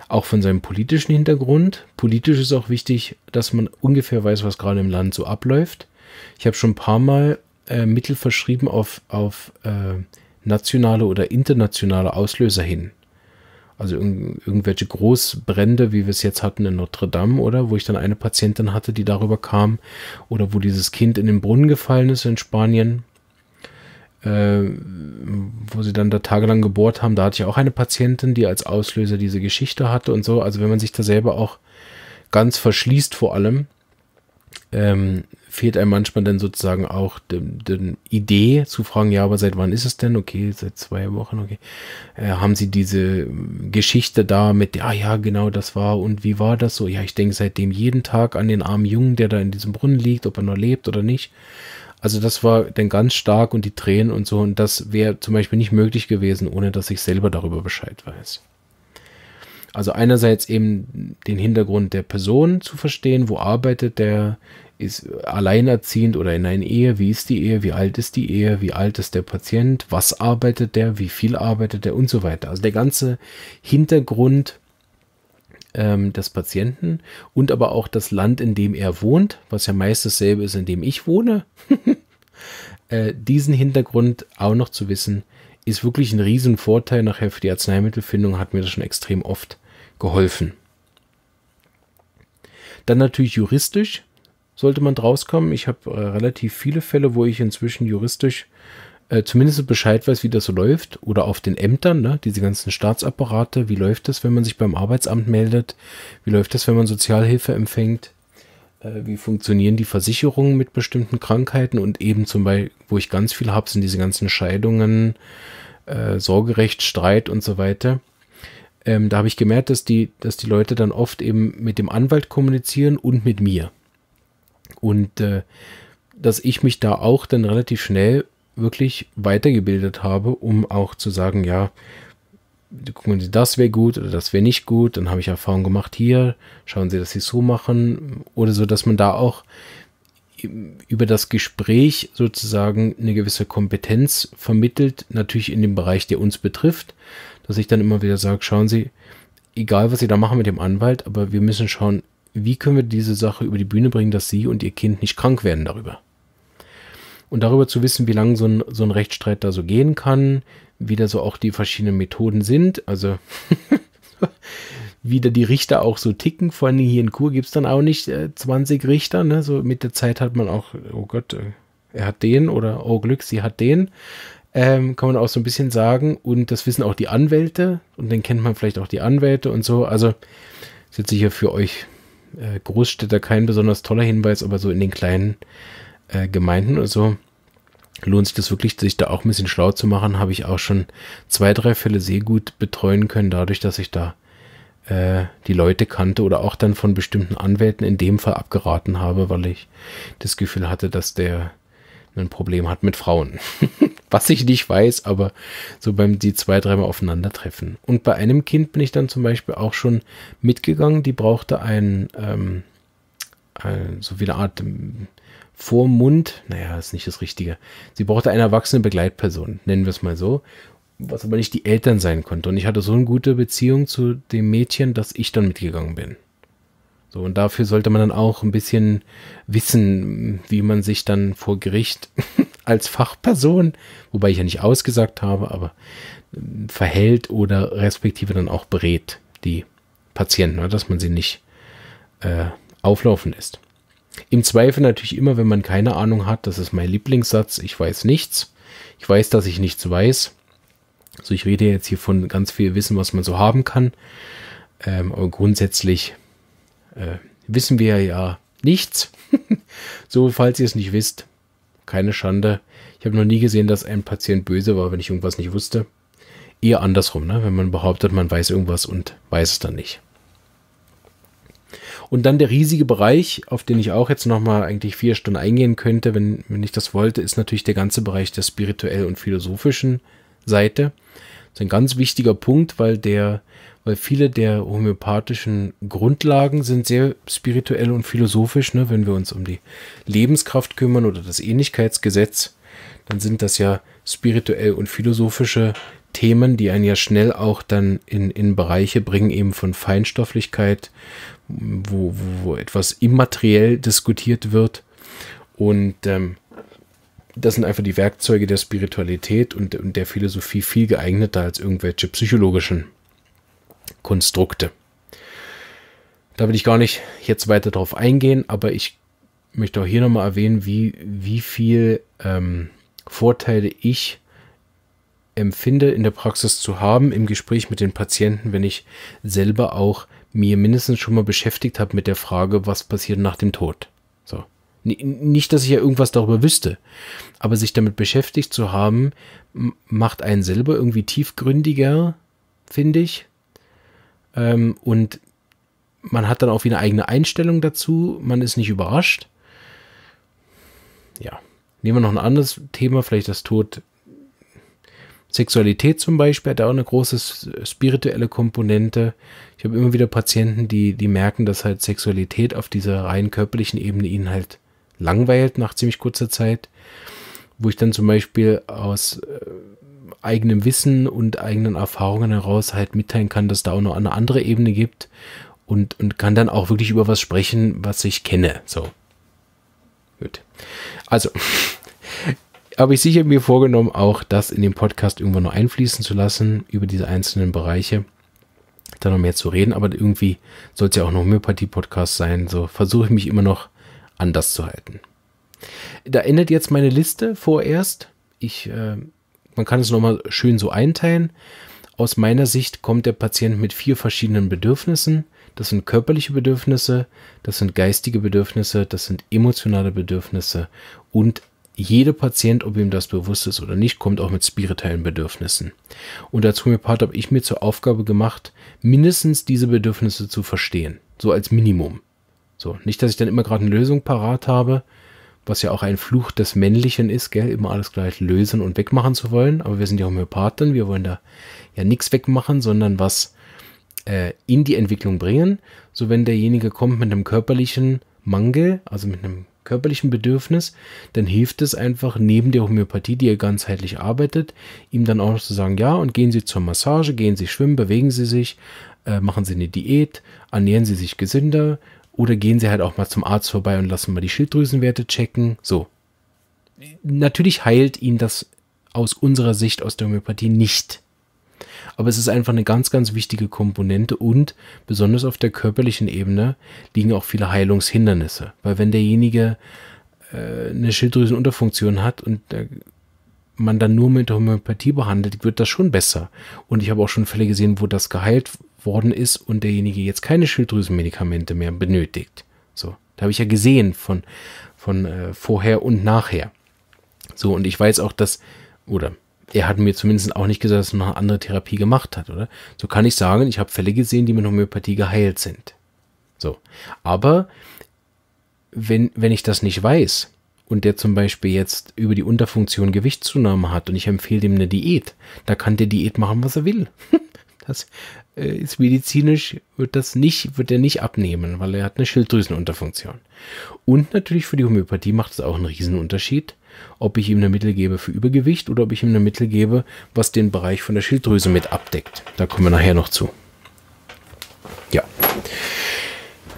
auch von seinem politischen Hintergrund. Politisch ist auch wichtig, dass man ungefähr weiß, was gerade im Land so abläuft. Ich habe schon ein paar Mal äh, Mittel verschrieben auf, auf äh, nationale oder internationale Auslöser hin. Also irg irgendwelche Großbrände, wie wir es jetzt hatten in Notre Dame, oder wo ich dann eine Patientin hatte, die darüber kam, oder wo dieses Kind in den Brunnen gefallen ist in Spanien, äh, wo sie dann da tagelang gebohrt haben. Da hatte ich auch eine Patientin, die als Auslöser diese Geschichte hatte und so. Also wenn man sich da selber auch ganz verschließt vor allem, ähm, fehlt einem manchmal dann sozusagen auch die Idee zu fragen, ja, aber seit wann ist es denn? Okay, seit zwei Wochen, okay. Äh, haben Sie diese Geschichte da mit, ah ja, genau, das war und wie war das so? Ja, ich denke seitdem jeden Tag an den armen Jungen, der da in diesem Brunnen liegt, ob er noch lebt oder nicht. Also das war dann ganz stark und die Tränen und so und das wäre zum Beispiel nicht möglich gewesen, ohne dass ich selber darüber Bescheid weiß. Also einerseits eben den Hintergrund der Person zu verstehen, wo arbeitet der, ist alleinerziehend oder in einer Ehe, wie ist die Ehe, wie alt ist die Ehe, wie alt ist der Patient, was arbeitet der, wie viel arbeitet der und so weiter. Also der ganze Hintergrund ähm, des Patienten und aber auch das Land, in dem er wohnt, was ja meist dasselbe ist, in dem ich wohne. äh, diesen Hintergrund auch noch zu wissen, ist wirklich ein Riesenvorteil nachher für die Arzneimittelfindung, hat mir das schon extrem oft geholfen. Dann natürlich juristisch sollte man draus kommen. Ich habe äh, relativ viele Fälle, wo ich inzwischen juristisch äh, zumindest Bescheid weiß, wie das so läuft. Oder auf den Ämtern, ne? diese ganzen Staatsapparate. Wie läuft das, wenn man sich beim Arbeitsamt meldet? Wie läuft das, wenn man Sozialhilfe empfängt? Äh, wie funktionieren die Versicherungen mit bestimmten Krankheiten? Und eben zum Beispiel, wo ich ganz viel habe, sind diese ganzen Scheidungen, äh, Sorgerecht, Streit und so weiter ähm, da habe ich gemerkt, dass die, dass die Leute dann oft eben mit dem Anwalt kommunizieren und mit mir. Und äh, dass ich mich da auch dann relativ schnell wirklich weitergebildet habe, um auch zu sagen, ja, gucken Sie, das wäre gut oder das wäre nicht gut, dann habe ich Erfahrung gemacht hier, schauen Sie, dass Sie es so machen oder so, dass man da auch über das Gespräch sozusagen eine gewisse Kompetenz vermittelt, natürlich in dem Bereich, der uns betrifft, dass ich dann immer wieder sage, schauen Sie, egal was Sie da machen mit dem Anwalt, aber wir müssen schauen, wie können wir diese Sache über die Bühne bringen, dass Sie und Ihr Kind nicht krank werden darüber. Und darüber zu wissen, wie lange so ein, so ein Rechtsstreit da so gehen kann, wie da so auch die verschiedenen Methoden sind, also wie da die Richter auch so ticken, vor allem hier in Kur gibt es dann auch nicht äh, 20 Richter, ne? so mit der Zeit hat man auch, oh Gott, äh, er hat den oder oh Glück, sie hat den ähm, kann man auch so ein bisschen sagen. Und das wissen auch die Anwälte und dann kennt man vielleicht auch die Anwälte und so. Also ist jetzt sicher für euch äh, Großstädter kein besonders toller Hinweis, aber so in den kleinen äh, Gemeinden und so lohnt sich das wirklich, sich da auch ein bisschen schlau zu machen. Habe ich auch schon zwei, drei Fälle sehr gut betreuen können, dadurch, dass ich da äh, die Leute kannte oder auch dann von bestimmten Anwälten in dem Fall abgeraten habe, weil ich das Gefühl hatte, dass der ein Problem hat mit Frauen. Was ich nicht weiß, aber so beim die zwei, dreimal aufeinandertreffen. Und bei einem Kind bin ich dann zum Beispiel auch schon mitgegangen, die brauchte ein, ähm, ein so wie eine Art ähm, Vormund, naja, ist nicht das Richtige. Sie brauchte eine erwachsene Begleitperson, nennen wir es mal so, was aber nicht die Eltern sein konnte. Und ich hatte so eine gute Beziehung zu dem Mädchen, dass ich dann mitgegangen bin. So, und dafür sollte man dann auch ein bisschen wissen, wie man sich dann vor Gericht als Fachperson, wobei ich ja nicht ausgesagt habe, aber ähm, verhält oder respektive dann auch berät die Patienten, ne, dass man sie nicht äh, auflaufen lässt. Im Zweifel natürlich immer, wenn man keine Ahnung hat, das ist mein Lieblingssatz, ich weiß nichts. Ich weiß, dass ich nichts weiß. Also ich rede jetzt hier von ganz viel Wissen, was man so haben kann. Ähm, aber grundsätzlich äh, wissen wir ja nichts. so, falls ihr es nicht wisst, keine Schande. Ich habe noch nie gesehen, dass ein Patient böse war, wenn ich irgendwas nicht wusste. Eher andersrum, ne? wenn man behauptet, man weiß irgendwas und weiß es dann nicht. Und dann der riesige Bereich, auf den ich auch jetzt nochmal eigentlich vier Stunden eingehen könnte, wenn, wenn ich das wollte, ist natürlich der ganze Bereich der spirituell und philosophischen Seite. Das ist ein ganz wichtiger Punkt, weil der weil viele der homöopathischen Grundlagen sind sehr spirituell und philosophisch. Ne? Wenn wir uns um die Lebenskraft kümmern oder das Ähnlichkeitsgesetz, dann sind das ja spirituell und philosophische Themen, die einen ja schnell auch dann in, in Bereiche bringen, eben von Feinstofflichkeit, wo, wo, wo etwas immateriell diskutiert wird. Und ähm, das sind einfach die Werkzeuge der Spiritualität und, und der Philosophie viel geeigneter als irgendwelche psychologischen Konstrukte. Da will ich gar nicht jetzt weiter drauf eingehen, aber ich möchte auch hier nochmal erwähnen, wie, wie viel ähm, Vorteile ich empfinde, in der Praxis zu haben, im Gespräch mit den Patienten, wenn ich selber auch mir mindestens schon mal beschäftigt habe mit der Frage, was passiert nach dem Tod. So. Nicht, dass ich ja irgendwas darüber wüsste, aber sich damit beschäftigt zu haben, macht einen selber irgendwie tiefgründiger, finde ich, ähm, und man hat dann auch wieder eine eigene Einstellung dazu. Man ist nicht überrascht. Ja. Nehmen wir noch ein anderes Thema, vielleicht das Tod. Sexualität zum Beispiel hat auch eine große spirituelle Komponente. Ich habe immer wieder Patienten, die, die merken, dass halt Sexualität auf dieser rein körperlichen Ebene ihnen halt langweilt nach ziemlich kurzer Zeit. Wo ich dann zum Beispiel aus Äh, eigenem Wissen und eigenen Erfahrungen heraus halt mitteilen kann, dass da auch noch eine andere Ebene gibt und, und kann dann auch wirklich über was sprechen, was ich kenne. So. Gut. Also, habe ich sicher mir vorgenommen, auch das in den Podcast irgendwann noch einfließen zu lassen, über diese einzelnen Bereiche da noch mehr zu reden, aber irgendwie soll es ja auch noch mehr podcast sein, so versuche ich mich immer noch anders zu halten. Da endet jetzt meine Liste vorerst. Ich äh, man kann es nochmal schön so einteilen. Aus meiner Sicht kommt der Patient mit vier verschiedenen Bedürfnissen. Das sind körperliche Bedürfnisse, das sind geistige Bedürfnisse, das sind emotionale Bedürfnisse und jeder Patient, ob ihm das bewusst ist oder nicht, kommt auch mit spirituellen Bedürfnissen. Und als Homöopath habe ich mir zur Aufgabe gemacht, mindestens diese Bedürfnisse zu verstehen, so als Minimum. So, nicht, dass ich dann immer gerade eine Lösung parat habe, was ja auch ein Fluch des Männlichen ist, gell, immer alles gleich lösen und wegmachen zu wollen. Aber wir sind ja Homöopathen, wir wollen da ja nichts wegmachen, sondern was äh, in die Entwicklung bringen. So wenn derjenige kommt mit einem körperlichen Mangel, also mit einem körperlichen Bedürfnis, dann hilft es einfach neben der Homöopathie, die er ganzheitlich arbeitet, ihm dann auch noch zu sagen, ja, und gehen Sie zur Massage, gehen Sie schwimmen, bewegen Sie sich, äh, machen Sie eine Diät, ernähren Sie sich gesünder, oder gehen sie halt auch mal zum Arzt vorbei und lassen mal die Schilddrüsenwerte checken. So. Natürlich heilt ihnen das aus unserer Sicht aus der Homöopathie nicht. Aber es ist einfach eine ganz, ganz wichtige Komponente und besonders auf der körperlichen Ebene liegen auch viele Heilungshindernisse. Weil wenn derjenige äh, eine Schilddrüsenunterfunktion hat und äh, man dann nur mit Homöopathie behandelt, wird das schon besser. Und ich habe auch schon Fälle gesehen, wo das geheilt worden ist und derjenige jetzt keine Schilddrüsenmedikamente mehr benötigt. So, da habe ich ja gesehen von, von äh, vorher und nachher. So, und ich weiß auch, dass, oder er hat mir zumindest auch nicht gesagt, dass er noch eine andere Therapie gemacht hat, oder? So kann ich sagen, ich habe Fälle gesehen, die mit Homöopathie geheilt sind. So, aber wenn, wenn ich das nicht weiß und der zum Beispiel jetzt über die Unterfunktion Gewichtszunahme hat und ich empfehle dem eine Diät, da kann der Diät machen, was er will. Das äh, ist medizinisch, wird das nicht, wird er nicht abnehmen, weil er hat eine Schilddrüsenunterfunktion. Und natürlich für die Homöopathie macht es auch einen Riesenunterschied, ob ich ihm eine Mittel gebe für Übergewicht oder ob ich ihm eine Mittel gebe, was den Bereich von der Schilddrüse mit abdeckt. Da kommen wir nachher noch zu. Ja.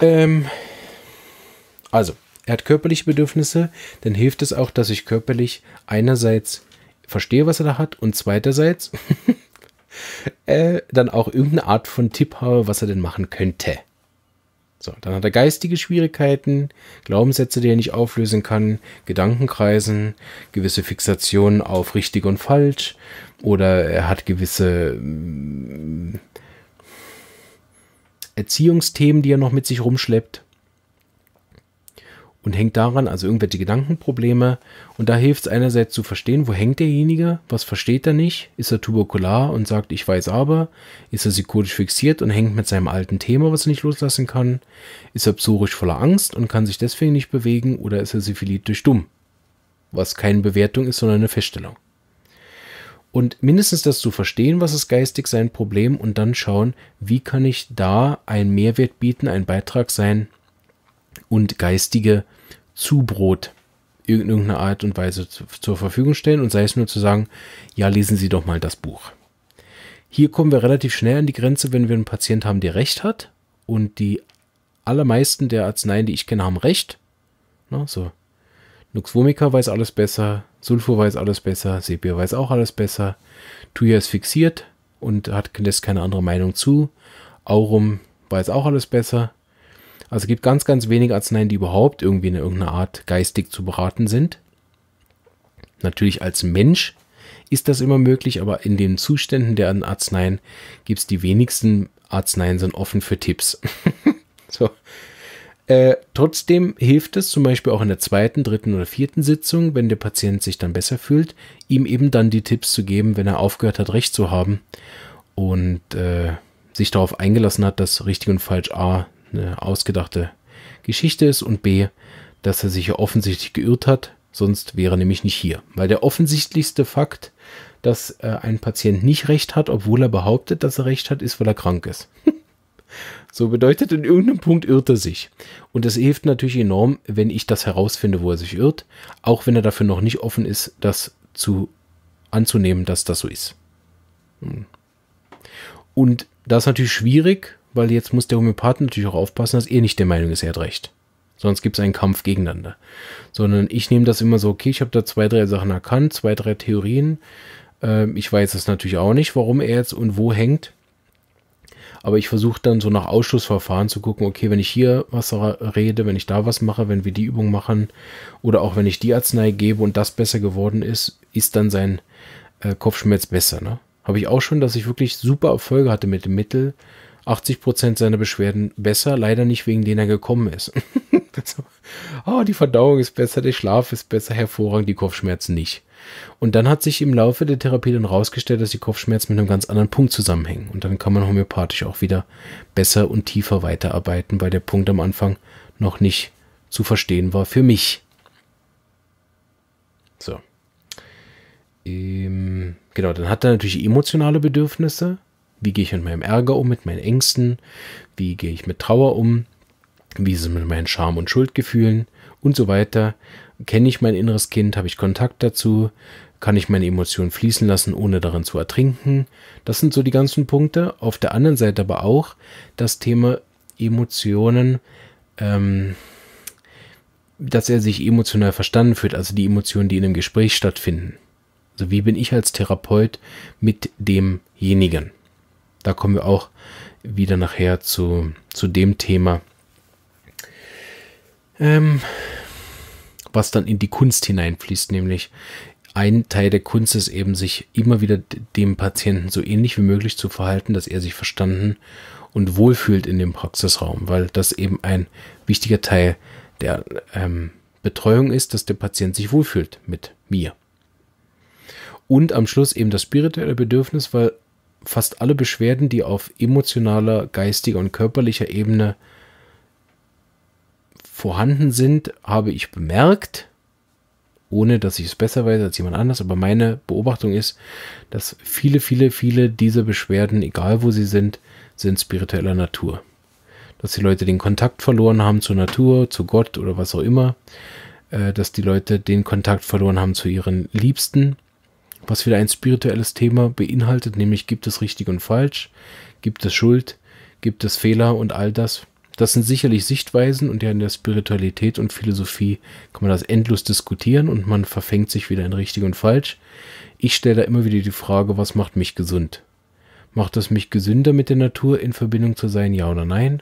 Ähm, also, er hat körperliche Bedürfnisse, dann hilft es auch, dass ich körperlich einerseits verstehe, was er da hat und zweiterseits äh, dann auch irgendeine Art von Tipp habe, was er denn machen könnte. So, dann hat er geistige Schwierigkeiten, Glaubenssätze, die er nicht auflösen kann, Gedankenkreisen, gewisse Fixationen auf richtig und falsch oder er hat gewisse mm, Erziehungsthemen, die er noch mit sich rumschleppt und hängt daran, also irgendwelche Gedankenprobleme. Und da hilft es einerseits zu verstehen, wo hängt derjenige, was versteht er nicht, ist er tuberkular und sagt, ich weiß aber, ist er psychotisch fixiert und hängt mit seinem alten Thema, was er nicht loslassen kann, ist er psorisch voller Angst und kann sich deswegen nicht bewegen oder ist er syphilitisch dumm, was keine Bewertung ist, sondern eine Feststellung. Und mindestens das zu verstehen, was ist geistig sein Problem und dann schauen, wie kann ich da einen Mehrwert bieten, einen Beitrag sein und geistige zu Brot irgendeiner Art und Weise zur Verfügung stellen und sei es nur zu sagen, ja, lesen Sie doch mal das Buch. Hier kommen wir relativ schnell an die Grenze, wenn wir einen Patient haben, der Recht hat und die allermeisten der Arzneien, die ich kenne, haben Recht. Na, so. Nux vomica weiß alles besser, Sulfur weiß alles besser, Sepia weiß auch alles besser, Tuya ist fixiert und hat, lässt keine andere Meinung zu, Aurum weiß auch alles besser also es gibt ganz, ganz wenige Arzneien, die überhaupt irgendwie in irgendeiner Art geistig zu beraten sind. Natürlich als Mensch ist das immer möglich, aber in den Zuständen der Arzneien gibt es die wenigsten Arzneien sind offen für Tipps. so. Äh, trotzdem hilft es zum Beispiel auch in der zweiten, dritten oder vierten Sitzung, wenn der Patient sich dann besser fühlt, ihm eben dann die Tipps zu geben, wenn er aufgehört hat, recht zu haben und äh, sich darauf eingelassen hat, dass richtig und falsch A eine ausgedachte Geschichte ist und b, dass er sich ja offensichtlich geirrt hat, sonst wäre er nämlich nicht hier. Weil der offensichtlichste Fakt, dass äh, ein Patient nicht recht hat, obwohl er behauptet, dass er recht hat, ist, weil er krank ist. so bedeutet, in irgendeinem Punkt irrt er sich. Und das hilft natürlich enorm, wenn ich das herausfinde, wo er sich irrt, auch wenn er dafür noch nicht offen ist, das zu anzunehmen, dass das so ist. Hm. Und das ist natürlich schwierig, weil jetzt muss der Homöopath natürlich auch aufpassen, dass er nicht der Meinung ist, er hat recht. Sonst gibt es einen Kampf gegeneinander. Sondern ich nehme das immer so, okay, ich habe da zwei, drei Sachen erkannt, zwei, drei Theorien. Ähm, ich weiß das natürlich auch nicht, warum er jetzt und wo hängt. Aber ich versuche dann so nach Ausschussverfahren zu gucken, okay, wenn ich hier was rede, wenn ich da was mache, wenn wir die Übung machen oder auch wenn ich die Arznei gebe und das besser geworden ist, ist dann sein äh, Kopfschmerz besser. Ne? Habe ich auch schon, dass ich wirklich super Erfolge hatte mit dem Mittel, 80 Prozent seiner Beschwerden besser, leider nicht wegen denen er gekommen ist. oh, die Verdauung ist besser, der Schlaf ist besser, hervorragend, die Kopfschmerzen nicht. Und dann hat sich im Laufe der Therapie dann rausgestellt, dass die Kopfschmerzen mit einem ganz anderen Punkt zusammenhängen. Und dann kann man homöopathisch auch wieder besser und tiefer weiterarbeiten, weil der Punkt am Anfang noch nicht zu verstehen war für mich. So. Ähm, genau, dann hat er natürlich emotionale Bedürfnisse. Wie gehe ich mit meinem Ärger um, mit meinen Ängsten? Wie gehe ich mit Trauer um? Wie ist es mit meinen Scham- und Schuldgefühlen? Und so weiter. Kenne ich mein inneres Kind? Habe ich Kontakt dazu? Kann ich meine Emotionen fließen lassen, ohne darin zu ertrinken? Das sind so die ganzen Punkte. Auf der anderen Seite aber auch das Thema Emotionen, ähm, dass er sich emotional verstanden fühlt, also die Emotionen, die in einem Gespräch stattfinden. Also wie bin ich als Therapeut mit demjenigen? Da kommen wir auch wieder nachher zu, zu dem Thema, ähm, was dann in die Kunst hineinfließt, nämlich ein Teil der Kunst ist eben, sich immer wieder dem Patienten so ähnlich wie möglich zu verhalten, dass er sich verstanden und wohlfühlt in dem Praxisraum, weil das eben ein wichtiger Teil der ähm, Betreuung ist, dass der Patient sich wohlfühlt mit mir. Und am Schluss eben das spirituelle Bedürfnis, weil fast alle Beschwerden, die auf emotionaler, geistiger und körperlicher Ebene vorhanden sind, habe ich bemerkt, ohne dass ich es besser weiß als jemand anders, aber meine Beobachtung ist, dass viele, viele, viele dieser Beschwerden, egal wo sie sind, sind spiritueller Natur. Dass die Leute den Kontakt verloren haben zur Natur, zu Gott oder was auch immer, äh, dass die Leute den Kontakt verloren haben zu ihren Liebsten, was wieder ein spirituelles Thema beinhaltet, nämlich gibt es richtig und falsch, gibt es Schuld, gibt es Fehler und all das. Das sind sicherlich Sichtweisen und ja in der Spiritualität und Philosophie kann man das endlos diskutieren und man verfängt sich wieder in richtig und falsch. Ich stelle da immer wieder die Frage, was macht mich gesund? Macht es mich gesünder mit der Natur in Verbindung zu sein, ja oder nein?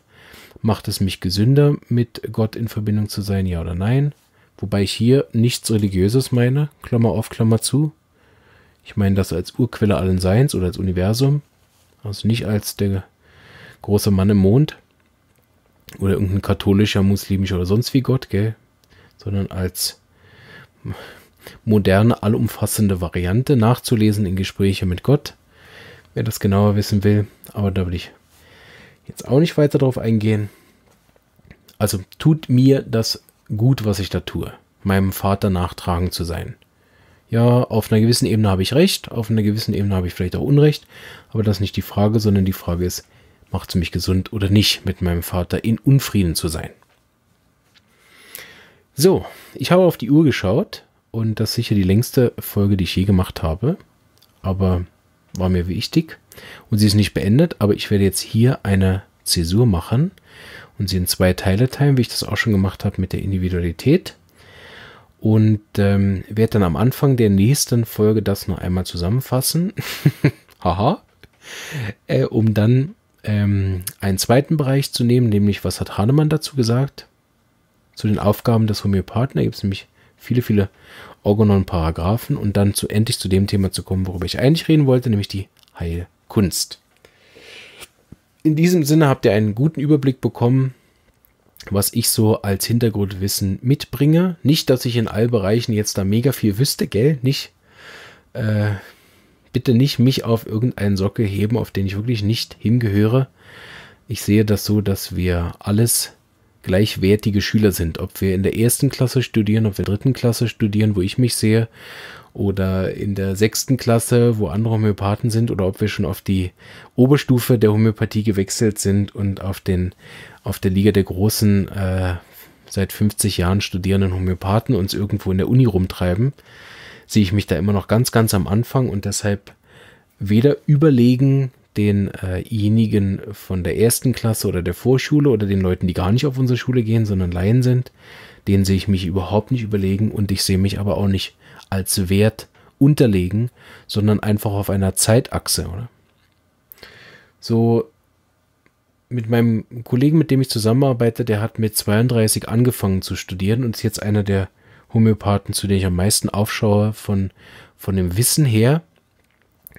Macht es mich gesünder mit Gott in Verbindung zu sein, ja oder nein? Wobei ich hier nichts Religiöses meine, Klammer auf, Klammer zu, ich meine das als Urquelle allen Seins oder als Universum, also nicht als der große Mann im Mond oder irgendein katholischer, muslimischer oder sonst wie Gott, gell? sondern als moderne, allumfassende Variante nachzulesen in Gespräche mit Gott, wer das genauer wissen will. Aber da will ich jetzt auch nicht weiter drauf eingehen. Also tut mir das gut, was ich da tue, meinem Vater nachtragen zu sein ja, auf einer gewissen Ebene habe ich recht, auf einer gewissen Ebene habe ich vielleicht auch Unrecht, aber das ist nicht die Frage, sondern die Frage ist, macht es mich gesund oder nicht, mit meinem Vater in Unfrieden zu sein. So, ich habe auf die Uhr geschaut und das ist sicher die längste Folge, die ich je gemacht habe, aber war mir wichtig und sie ist nicht beendet, aber ich werde jetzt hier eine Zäsur machen und sie in zwei Teile teilen, wie ich das auch schon gemacht habe mit der Individualität und ähm, werde dann am Anfang der nächsten Folge das noch einmal zusammenfassen. Haha. Äh, um dann ähm, einen zweiten Bereich zu nehmen, nämlich was hat Hahnemann dazu gesagt? Zu den Aufgaben des Homöopathen. Da gibt es nämlich viele, viele Organon-Paragraphen und dann zu endlich zu dem Thema zu kommen, worüber ich eigentlich reden wollte, nämlich die Heilkunst. In diesem Sinne habt ihr einen guten Überblick bekommen was ich so als Hintergrundwissen mitbringe. Nicht, dass ich in allen Bereichen jetzt da mega viel wüsste, gell? Nicht. Äh, bitte nicht mich auf irgendeinen Sockel heben, auf den ich wirklich nicht hingehöre. Ich sehe das so, dass wir alles gleichwertige Schüler sind. Ob wir in der ersten Klasse studieren, ob wir in der dritten Klasse studieren, wo ich mich sehe, oder in der sechsten Klasse, wo andere Homöopathen sind, oder ob wir schon auf die Oberstufe der Homöopathie gewechselt sind und auf den auf der Liga der großen äh, seit 50 Jahren studierenden Homöopathen uns irgendwo in der Uni rumtreiben, sehe ich mich da immer noch ganz, ganz am Anfang und deshalb weder überlegen denjenigen äh von der ersten Klasse oder der Vorschule oder den Leuten, die gar nicht auf unsere Schule gehen, sondern Laien sind, denen sehe ich mich überhaupt nicht überlegen und ich sehe mich aber auch nicht als Wert unterlegen, sondern einfach auf einer Zeitachse, oder? So mit meinem Kollegen, mit dem ich zusammenarbeite, der hat mit 32 angefangen zu studieren und ist jetzt einer der Homöopathen, zu denen ich am meisten aufschaue von, von dem Wissen her.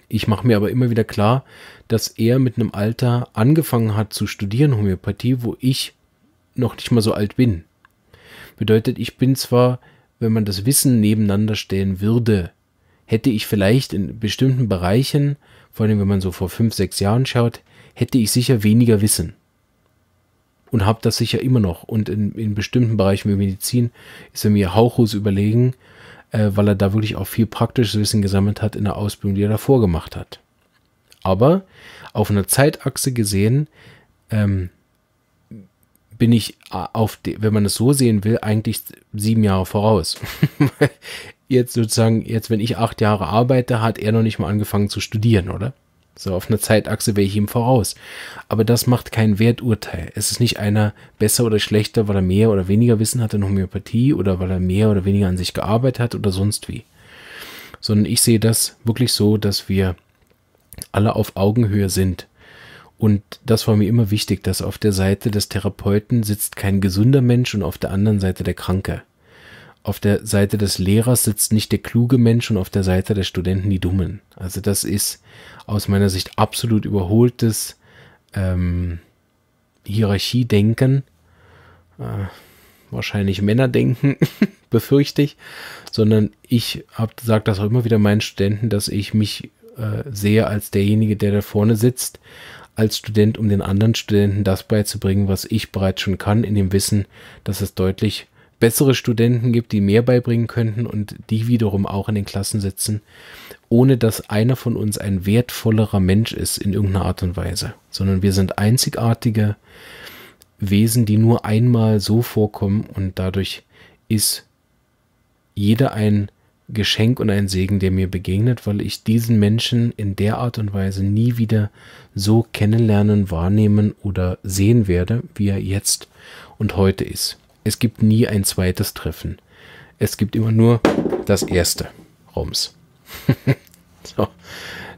Ich mache mir aber immer wieder klar, dass er mit einem Alter angefangen hat zu studieren Homöopathie, wo ich noch nicht mal so alt bin. Bedeutet, ich bin zwar, wenn man das Wissen nebeneinander stellen würde, hätte ich vielleicht in bestimmten Bereichen, vor allem wenn man so vor fünf, sechs Jahren schaut, hätte ich sicher weniger Wissen. Und habe das sicher immer noch. Und in, in bestimmten Bereichen wie Medizin ist er mir hauchlos überlegen, äh, weil er da wirklich auch viel praktisches Wissen gesammelt hat in der Ausbildung, die er davor gemacht hat. Aber auf einer Zeitachse gesehen, ähm, bin ich äh, auf, die, wenn man es so sehen will, eigentlich sieben Jahre voraus. jetzt sozusagen, jetzt wenn ich acht Jahre arbeite, hat er noch nicht mal angefangen zu studieren, oder? So auf einer Zeitachse wäre ich ihm voraus. Aber das macht kein Werturteil. Es ist nicht einer besser oder schlechter, weil er mehr oder weniger Wissen hat in Homöopathie oder weil er mehr oder weniger an sich gearbeitet hat oder sonst wie. Sondern ich sehe das wirklich so, dass wir alle auf Augenhöhe sind. Und das war mir immer wichtig, dass auf der Seite des Therapeuten sitzt kein gesunder Mensch und auf der anderen Seite der Kranke auf der Seite des Lehrers sitzt nicht der kluge Mensch und auf der Seite der Studenten die Dummen. Also das ist aus meiner Sicht absolut überholtes ähm, Hierarchiedenken. Äh, wahrscheinlich Männerdenken, befürchte ich. Sondern ich sage das auch immer wieder meinen Studenten, dass ich mich äh, sehe als derjenige, der da vorne sitzt, als Student, um den anderen Studenten das beizubringen, was ich bereits schon kann, in dem Wissen, dass es deutlich bessere Studenten gibt, die mehr beibringen könnten und die wiederum auch in den Klassen sitzen, ohne dass einer von uns ein wertvollerer Mensch ist in irgendeiner Art und Weise, sondern wir sind einzigartige Wesen, die nur einmal so vorkommen und dadurch ist jeder ein Geschenk und ein Segen, der mir begegnet, weil ich diesen Menschen in der Art und Weise nie wieder so kennenlernen, wahrnehmen oder sehen werde, wie er jetzt und heute ist. Es gibt nie ein zweites Treffen. Es gibt immer nur das erste. Rums. so,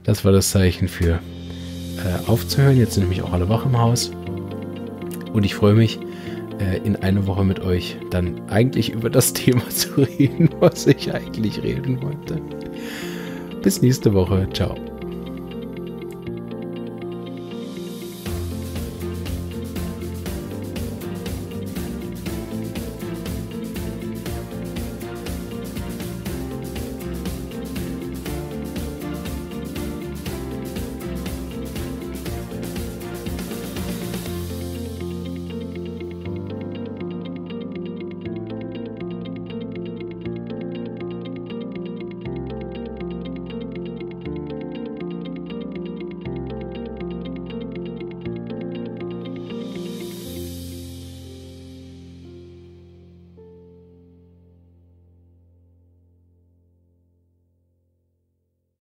das war das Zeichen für äh, aufzuhören. Jetzt sind nämlich auch alle wach im Haus. Und ich freue mich, äh, in einer Woche mit euch dann eigentlich über das Thema zu reden, was ich eigentlich reden wollte. Bis nächste Woche. Ciao.